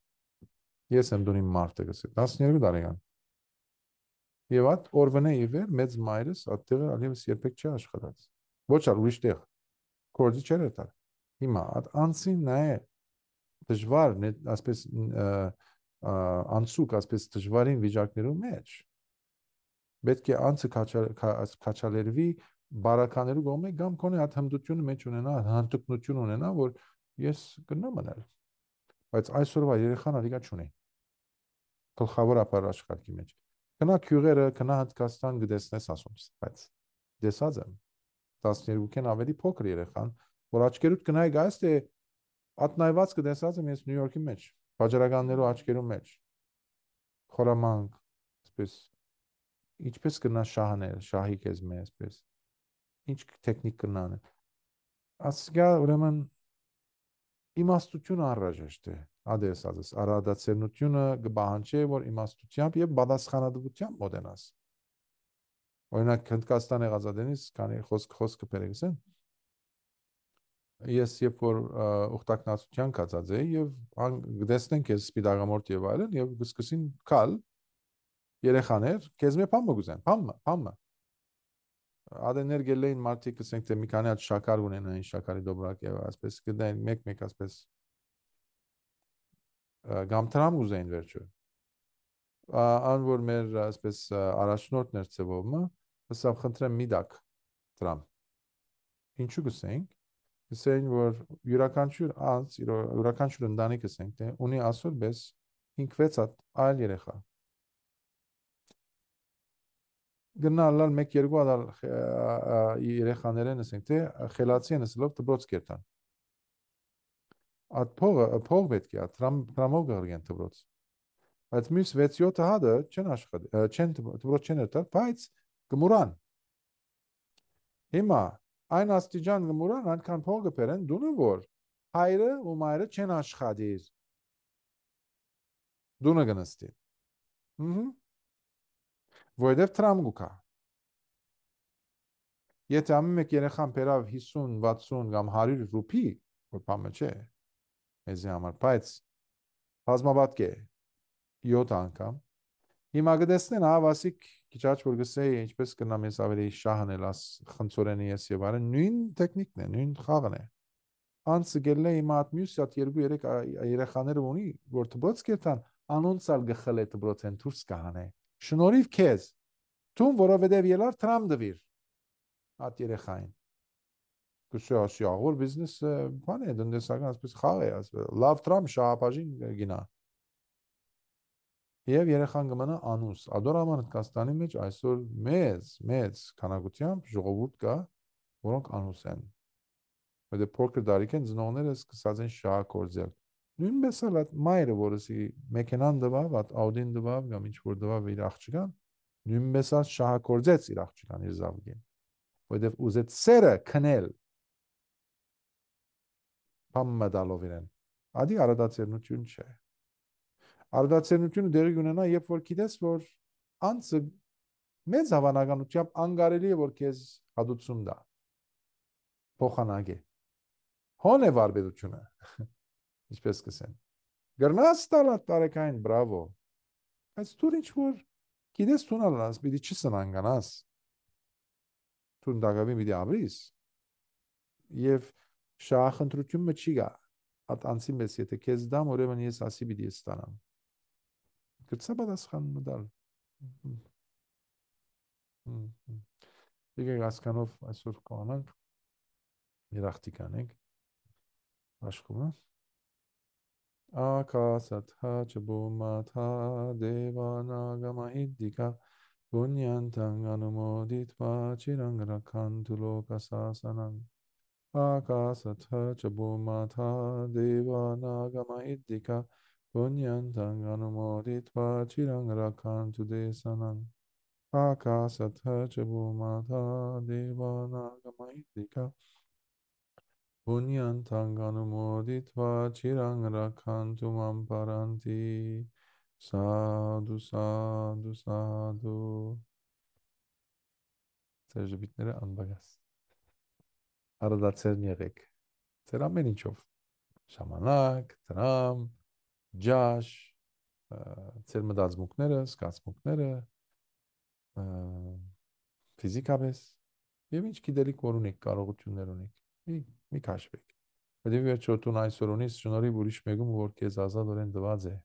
ես եմ դունի մարտը գսե 12 տարեկան եւ այդ օրվանե իվեր մեծ մայրս այդտեղ ալևս երբեք չի աշխատած ոչ առ ուրիշտեղ կորձի չեր էր տալ Հիմա անցին նա է դժվար, ասպես անցուկ, ասպես դժվարին վիճակներում մեջ։ Պետք է անցը քաչալերվի բարականերու գոմե կամ կոնե այդ հմտությունը մեջ ունենա, հանդկնություն ունենա, որ ես գնա մնալ։ Բայց այսօրվա երեխան ալիգա չունի։ Գլխավոր ապար աշխարհի մեջ։ Գնա քյուղերը, գնա Հնդկաստան գտեսնես ասում, բայց դեսած եմ 12-ին ավելի փոքր երեխան որ աչքերուդ կնայ գայս թե ատնայված կդեսած եմ ես Նյու Յորքի մեջ, վաճառականներու աչքերու մեջ։ Խորամանկ, այսպես ինչպես կնա շահանել, շահի կեզ մե այսպես։ Ինչ տեխնիկ կնան։ Ասկա ուրեմն իմաստություն առաջեշտ է ադես ասես արադացերնությունը կբահանջի որ իմաստությամբ եւ բադասխանադությամբ մոտենաս օրինակ հնդկաստանի ազատենից քանի խոսք խոսքը բերեցին խոս, ես երբ որ օգտակնացության կածած էի եւ դեսնենք ես սպիտակամորտ եւ այլն եւ սկսեցին քալ երեխաներ քեզ մի փամը գուզեն փամը փամը ադեներ գելեին մարդիկ ասենք թե մի քանի հատ շաքար ունենային շաքարի դոբրակ եւ ասպես գնային մեկ-մեկ ասպես գամ տրամ ուզեին վերջը ան որ մեր ասպես առաջնորդներ ծովումը հսավ խնդրեմ մի դակ տրամ ինչու գսենք Գսեն որ յուրաքանչյուր անձ, յուրաքանչյուր ընտանիք ասենք, թե ունի ասոր բես 5-6 հատ այլ երեխա։ Գնալալ 1-2 հատ երեխաներ են ասենք, թե խելացի են ասելով դբրոց կերտան։ Այդ փողը, փող պետք է, տրամ տրամով գարգեն դբրոց։ Բայց մյուս 6-7 հատը չեն աշխատի, չեն դբրոց չեն երտալ, բայց գմուրան։ Հիմա Այն աստիճան գմուրան այնքան փողը բերեն դունը որ հայրը ու մայրը չեն աշխատիր։ Դունը գնստի։ Ուհ։ Որովհետև տրամգու կա։ Եթե ամեն մեկ երեխան բերավ 50, 60 կամ 100 ռուպի, որ բամը չէ։ Մեզի համար բայց բազմաբատկ է 7 անգամ։ Հիմա գտեսնեն ավասիկ քիչ աչ որ գսեի ինչպես գնամ ես ավելի շահանել աս խնցորենի ես եւ արը նույն տեխնիկն է նույն խաղն է անց գելը իմ հատ մյուս հատ երկու երեք երեխաներ ունի որ դբոց կերտան անոնցալ գխլե դբոցեն դուրս կհանե շնորհիվ քեզ Թուն որովհետև ելար տրամ դվիր հատ երեխային։ Գուսե ասի, աղոր բիզնեսը բան է, դնդեսական ասպես խաղ է, ասպես լավ տրամ շահապաժին գնա եւ երեխան կմնա անուս։ Ադորաման Հնդկաստանի մեջ այսօր մեծ մեծ քանակությամբ ժողովուրդ կա, որոնք անուս են։ Մոդե փոքր դարիք են ծնողները սկսած են շահ կորձել։ Նույնպես էլ այդ մայրը, որը սի մեքենան դվավ, այդ Audi-ն դվավ կամ ինչ որ դվավ իր աղջկան, նույնպես էլ շահ կորձեց իր աղջկան իր զավգին։ Որտեւ ուզեց սերը քնել։ Պամմադալով իրեն։ Ադի արադացերնություն չէ արդարացնությունը դերի ունենա, երբ որ գիտես, որ անձը մեծ հավանականությամբ անկարելի է որ քեզ հադուցում դա փոխանակ է հոն է վարպետությունը ինչպես կսեն գրնաս տալա տարեկային բրավո բայց դու ինչ որ գիտես տունալանս պիտի չսնանկանաս տունդագավի մի դաբրիս եւ շահ խնդրությունը չի գա հատ անցի մեզ եթե քեզ դամ ուրեմն ես ասի պիտի ստանամ چیزی باید از خانم داریم یکی از خانم از صورت قوانن میراختی کنید پشت کنید اکاست ها چه بومت ها دیوانا گمه ایدی که گنیان تنگانو مودیت پاچی رنگ رکن تلوکا دیوانا گمه Bunyan tanganumori tvachirangrakhan tudesanan. Akasatha chabumata devanagamahitika. Bunyan tanganumori tvachirangrakhan tumam paranti. Սադու, սադու, սադու։ Ձեր ժպիտները անբագաս։ Արդացերն եղեք։ Ձեր ամեն ինչով։ Շամանակ, տրամ, ջաշ, ծեր մտածմունքները, սկացմունքները, ֆիզիկապես եւ ինչ գիտելիք որ ունեք, կարողություններ ունեք։ Մի մի քաշվեք։ Որտեւ վերջը տուն այսօր ունի շնորհիվ ուրիշ մեկում որ քեզ ազատորեն դված է։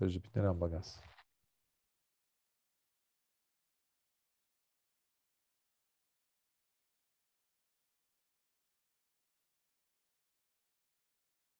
Սերժպիտներ ամբագաս։